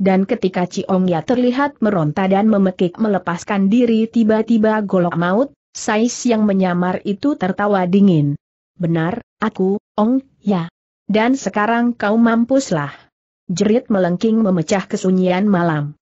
dan ketika Ya terlihat meronta dan memekik melepaskan diri tiba-tiba golok maut, Sais yang menyamar itu tertawa dingin. Benar, aku, Ong, ya. Dan sekarang kau mampuslah. Jerit melengking memecah kesunyian malam.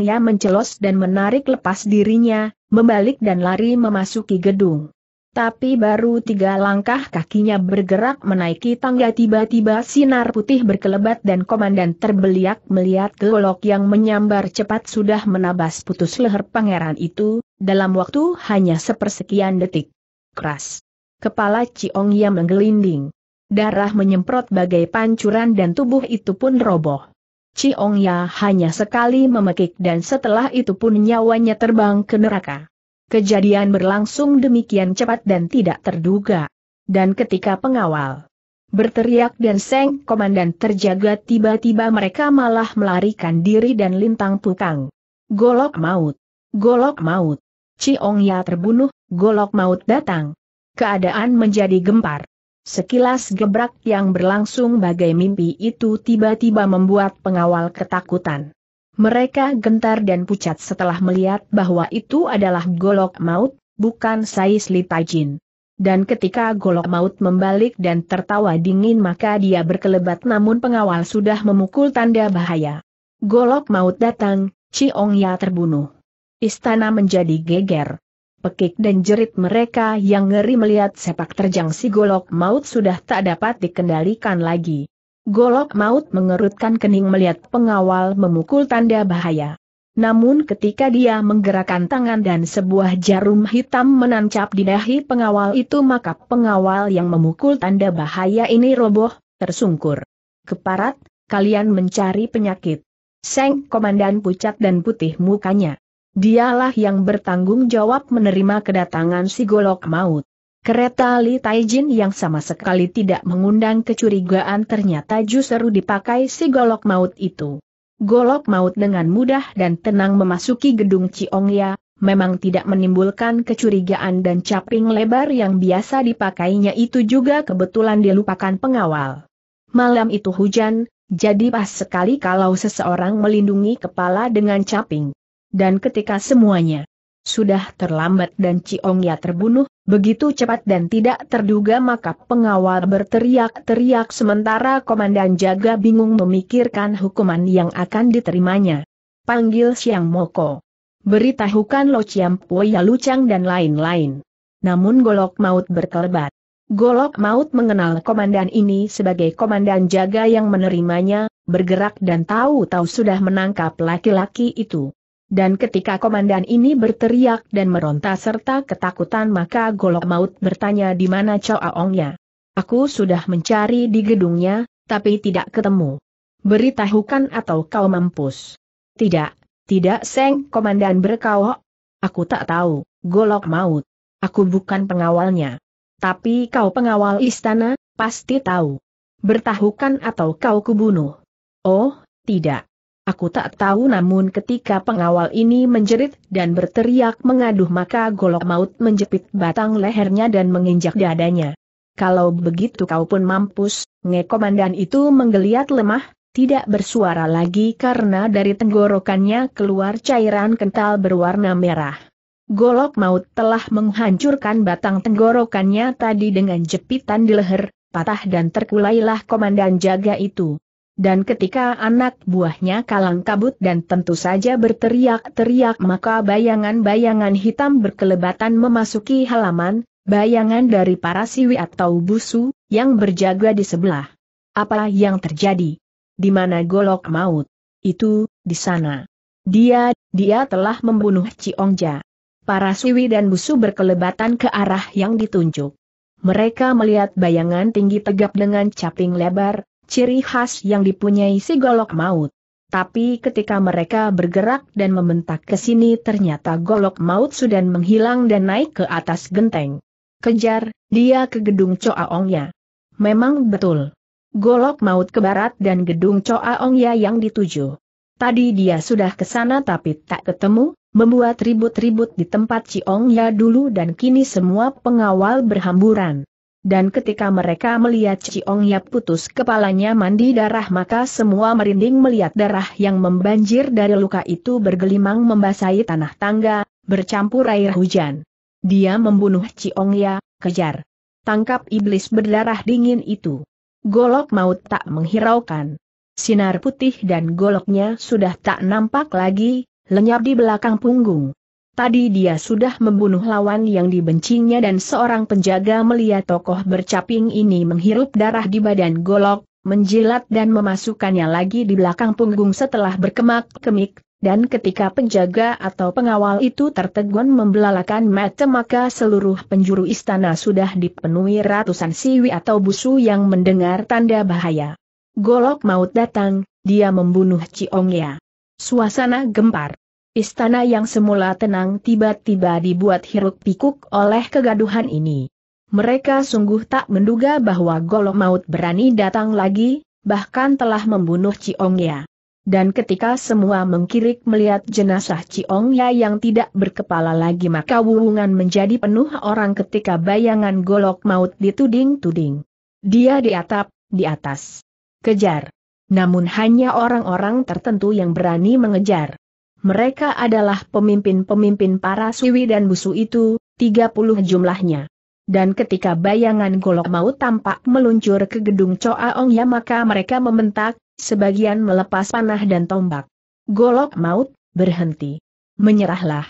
Ya mencelos dan menarik lepas dirinya, membalik dan lari memasuki gedung. Tapi baru tiga langkah kakinya bergerak menaiki tangga tiba-tiba sinar putih berkelebat dan komandan terbeliak melihat golok yang menyambar cepat sudah menabas putus leher pangeran itu, dalam waktu hanya sepersekian detik. Keras. Kepala Ciong yang menggelinding. Darah menyemprot bagai pancuran dan tubuh itu pun roboh. Ciong Ya hanya sekali memekik dan setelah itu pun nyawanya terbang ke neraka. Kejadian berlangsung demikian cepat dan tidak terduga. Dan ketika pengawal berteriak dan seng komandan terjaga tiba-tiba mereka malah melarikan diri dan lintang tukang. Golok maut. Golok maut. Ciong Ya terbunuh, golok maut datang. Keadaan menjadi gempar. Sekilas gebrak yang berlangsung bagai mimpi itu tiba-tiba membuat pengawal ketakutan. Mereka gentar dan pucat setelah melihat bahwa itu adalah golok maut, bukan Sais Litajin. Dan ketika golok maut membalik dan tertawa dingin maka dia berkelebat namun pengawal sudah memukul tanda bahaya. Golok maut datang, Ciong Ya terbunuh. Istana menjadi geger. Pekik dan jerit mereka yang ngeri melihat sepak terjang si golok maut sudah tak dapat dikendalikan lagi. Golok maut mengerutkan kening melihat pengawal memukul tanda bahaya. Namun ketika dia menggerakkan tangan dan sebuah jarum hitam menancap di dahi pengawal itu maka pengawal yang memukul tanda bahaya ini roboh, tersungkur. Keparat, kalian mencari penyakit. Seng komandan pucat dan putih mukanya. Dialah yang bertanggung jawab menerima kedatangan si golok maut. Kereta Li Taijin yang sama sekali tidak mengundang kecurigaan ternyata justru dipakai si golok maut itu. Golok maut dengan mudah dan tenang memasuki gedung Ciongya, memang tidak menimbulkan kecurigaan dan caping lebar yang biasa dipakainya itu juga kebetulan dilupakan pengawal. Malam itu hujan, jadi pas sekali kalau seseorang melindungi kepala dengan caping. Dan ketika semuanya sudah terlambat dan Ciongya terbunuh, begitu cepat dan tidak terduga maka pengawal berteriak-teriak sementara komandan jaga bingung memikirkan hukuman yang akan diterimanya. Panggil Siang Moko. Beritahukan Lo Chiam Puya Lucang dan lain-lain. Namun Golok Maut berkelebat. Golok Maut mengenal komandan ini sebagai komandan jaga yang menerimanya, bergerak dan tahu-tahu sudah menangkap laki-laki itu. Dan ketika komandan ini berteriak dan meronta serta ketakutan maka golok maut bertanya di mana Aongnya. Aku sudah mencari di gedungnya, tapi tidak ketemu. Beritahukan atau kau mampus. Tidak, tidak Seng Komandan berkaok. Aku tak tahu, golok maut. Aku bukan pengawalnya. Tapi kau pengawal istana, pasti tahu. Bertahukan atau kau kubunuh. Oh, tidak. Aku tak tahu namun ketika pengawal ini menjerit dan berteriak mengaduh maka golok maut menjepit batang lehernya dan menginjak dadanya. Kalau begitu kau pun mampus, ngekomandan itu menggeliat lemah, tidak bersuara lagi karena dari tenggorokannya keluar cairan kental berwarna merah. Golok maut telah menghancurkan batang tenggorokannya tadi dengan jepitan di leher, patah dan terkulailah komandan jaga itu dan ketika anak buahnya kalang kabut dan tentu saja berteriak-teriak maka bayangan-bayangan hitam berkelebatan memasuki halaman, bayangan dari para siwi atau busu, yang berjaga di sebelah. Apa yang terjadi? Di mana golok maut? Itu, di sana. Dia, dia telah membunuh Ciongja. Para siwi dan busu berkelebatan ke arah yang ditunjuk. Mereka melihat bayangan tinggi tegap dengan caping lebar, ciri khas yang dipunyai si golok maut. Tapi ketika mereka bergerak dan membentak ke sini ternyata golok maut sudah menghilang dan naik ke atas genteng. Kejar, dia ke gedung Coaongnya. Memang betul. Golok maut ke barat dan gedung Coaongya yang dituju. Tadi dia sudah ke sana tapi tak ketemu, membuat ribut-ribut di tempat Ciong Ya dulu dan kini semua pengawal berhamburan. Dan ketika mereka melihat Ciong Yap putus kepalanya mandi darah maka semua merinding melihat darah yang membanjir dari luka itu bergelimang membasahi tanah tangga, bercampur air hujan. Dia membunuh Ciong Yap, kejar. Tangkap iblis berdarah dingin itu. Golok maut tak menghiraukan. Sinar putih dan goloknya sudah tak nampak lagi, lenyap di belakang punggung. Tadi dia sudah membunuh lawan yang dibencinya dan seorang penjaga melihat tokoh bercaping ini menghirup darah di badan golok, menjilat dan memasukkannya lagi di belakang punggung setelah berkemak-kemik, dan ketika penjaga atau pengawal itu tertegun membelalakan mata maka seluruh penjuru istana sudah dipenuhi ratusan siwi atau busu yang mendengar tanda bahaya. Golok maut datang, dia membunuh Ciongya. Suasana gempar. Istana yang semula tenang tiba-tiba dibuat hiruk pikuk oleh kegaduhan ini. Mereka sungguh tak menduga bahwa Golok Maut berani datang lagi, bahkan telah membunuh Ciong Ya. Dan ketika semua mengkirik melihat jenazah Ciong yang tidak berkepala lagi maka wuwungan menjadi penuh orang ketika bayangan Golok Maut dituding-tuding. Dia di atap, di atas. Kejar. Namun hanya orang-orang tertentu yang berani mengejar mereka adalah pemimpin-pemimpin para suwi dan busu itu, 30 jumlahnya. Dan ketika bayangan golok maut tampak meluncur ke gedung Coaong ya maka mereka membentak, sebagian melepas panah dan tombak. Golok maut, berhenti. Menyerahlah.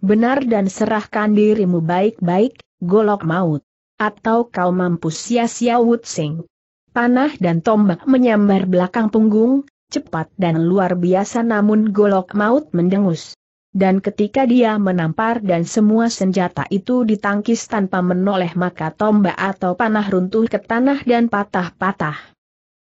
Benar dan serahkan dirimu baik-baik, golok maut. Atau kau mampu sia-sia Wutsing. Panah dan tombak menyambar belakang punggung, cepat dan luar biasa namun golok maut mendengus. Dan ketika dia menampar dan semua senjata itu ditangkis tanpa menoleh maka tombak atau panah runtuh ke tanah dan patah-patah.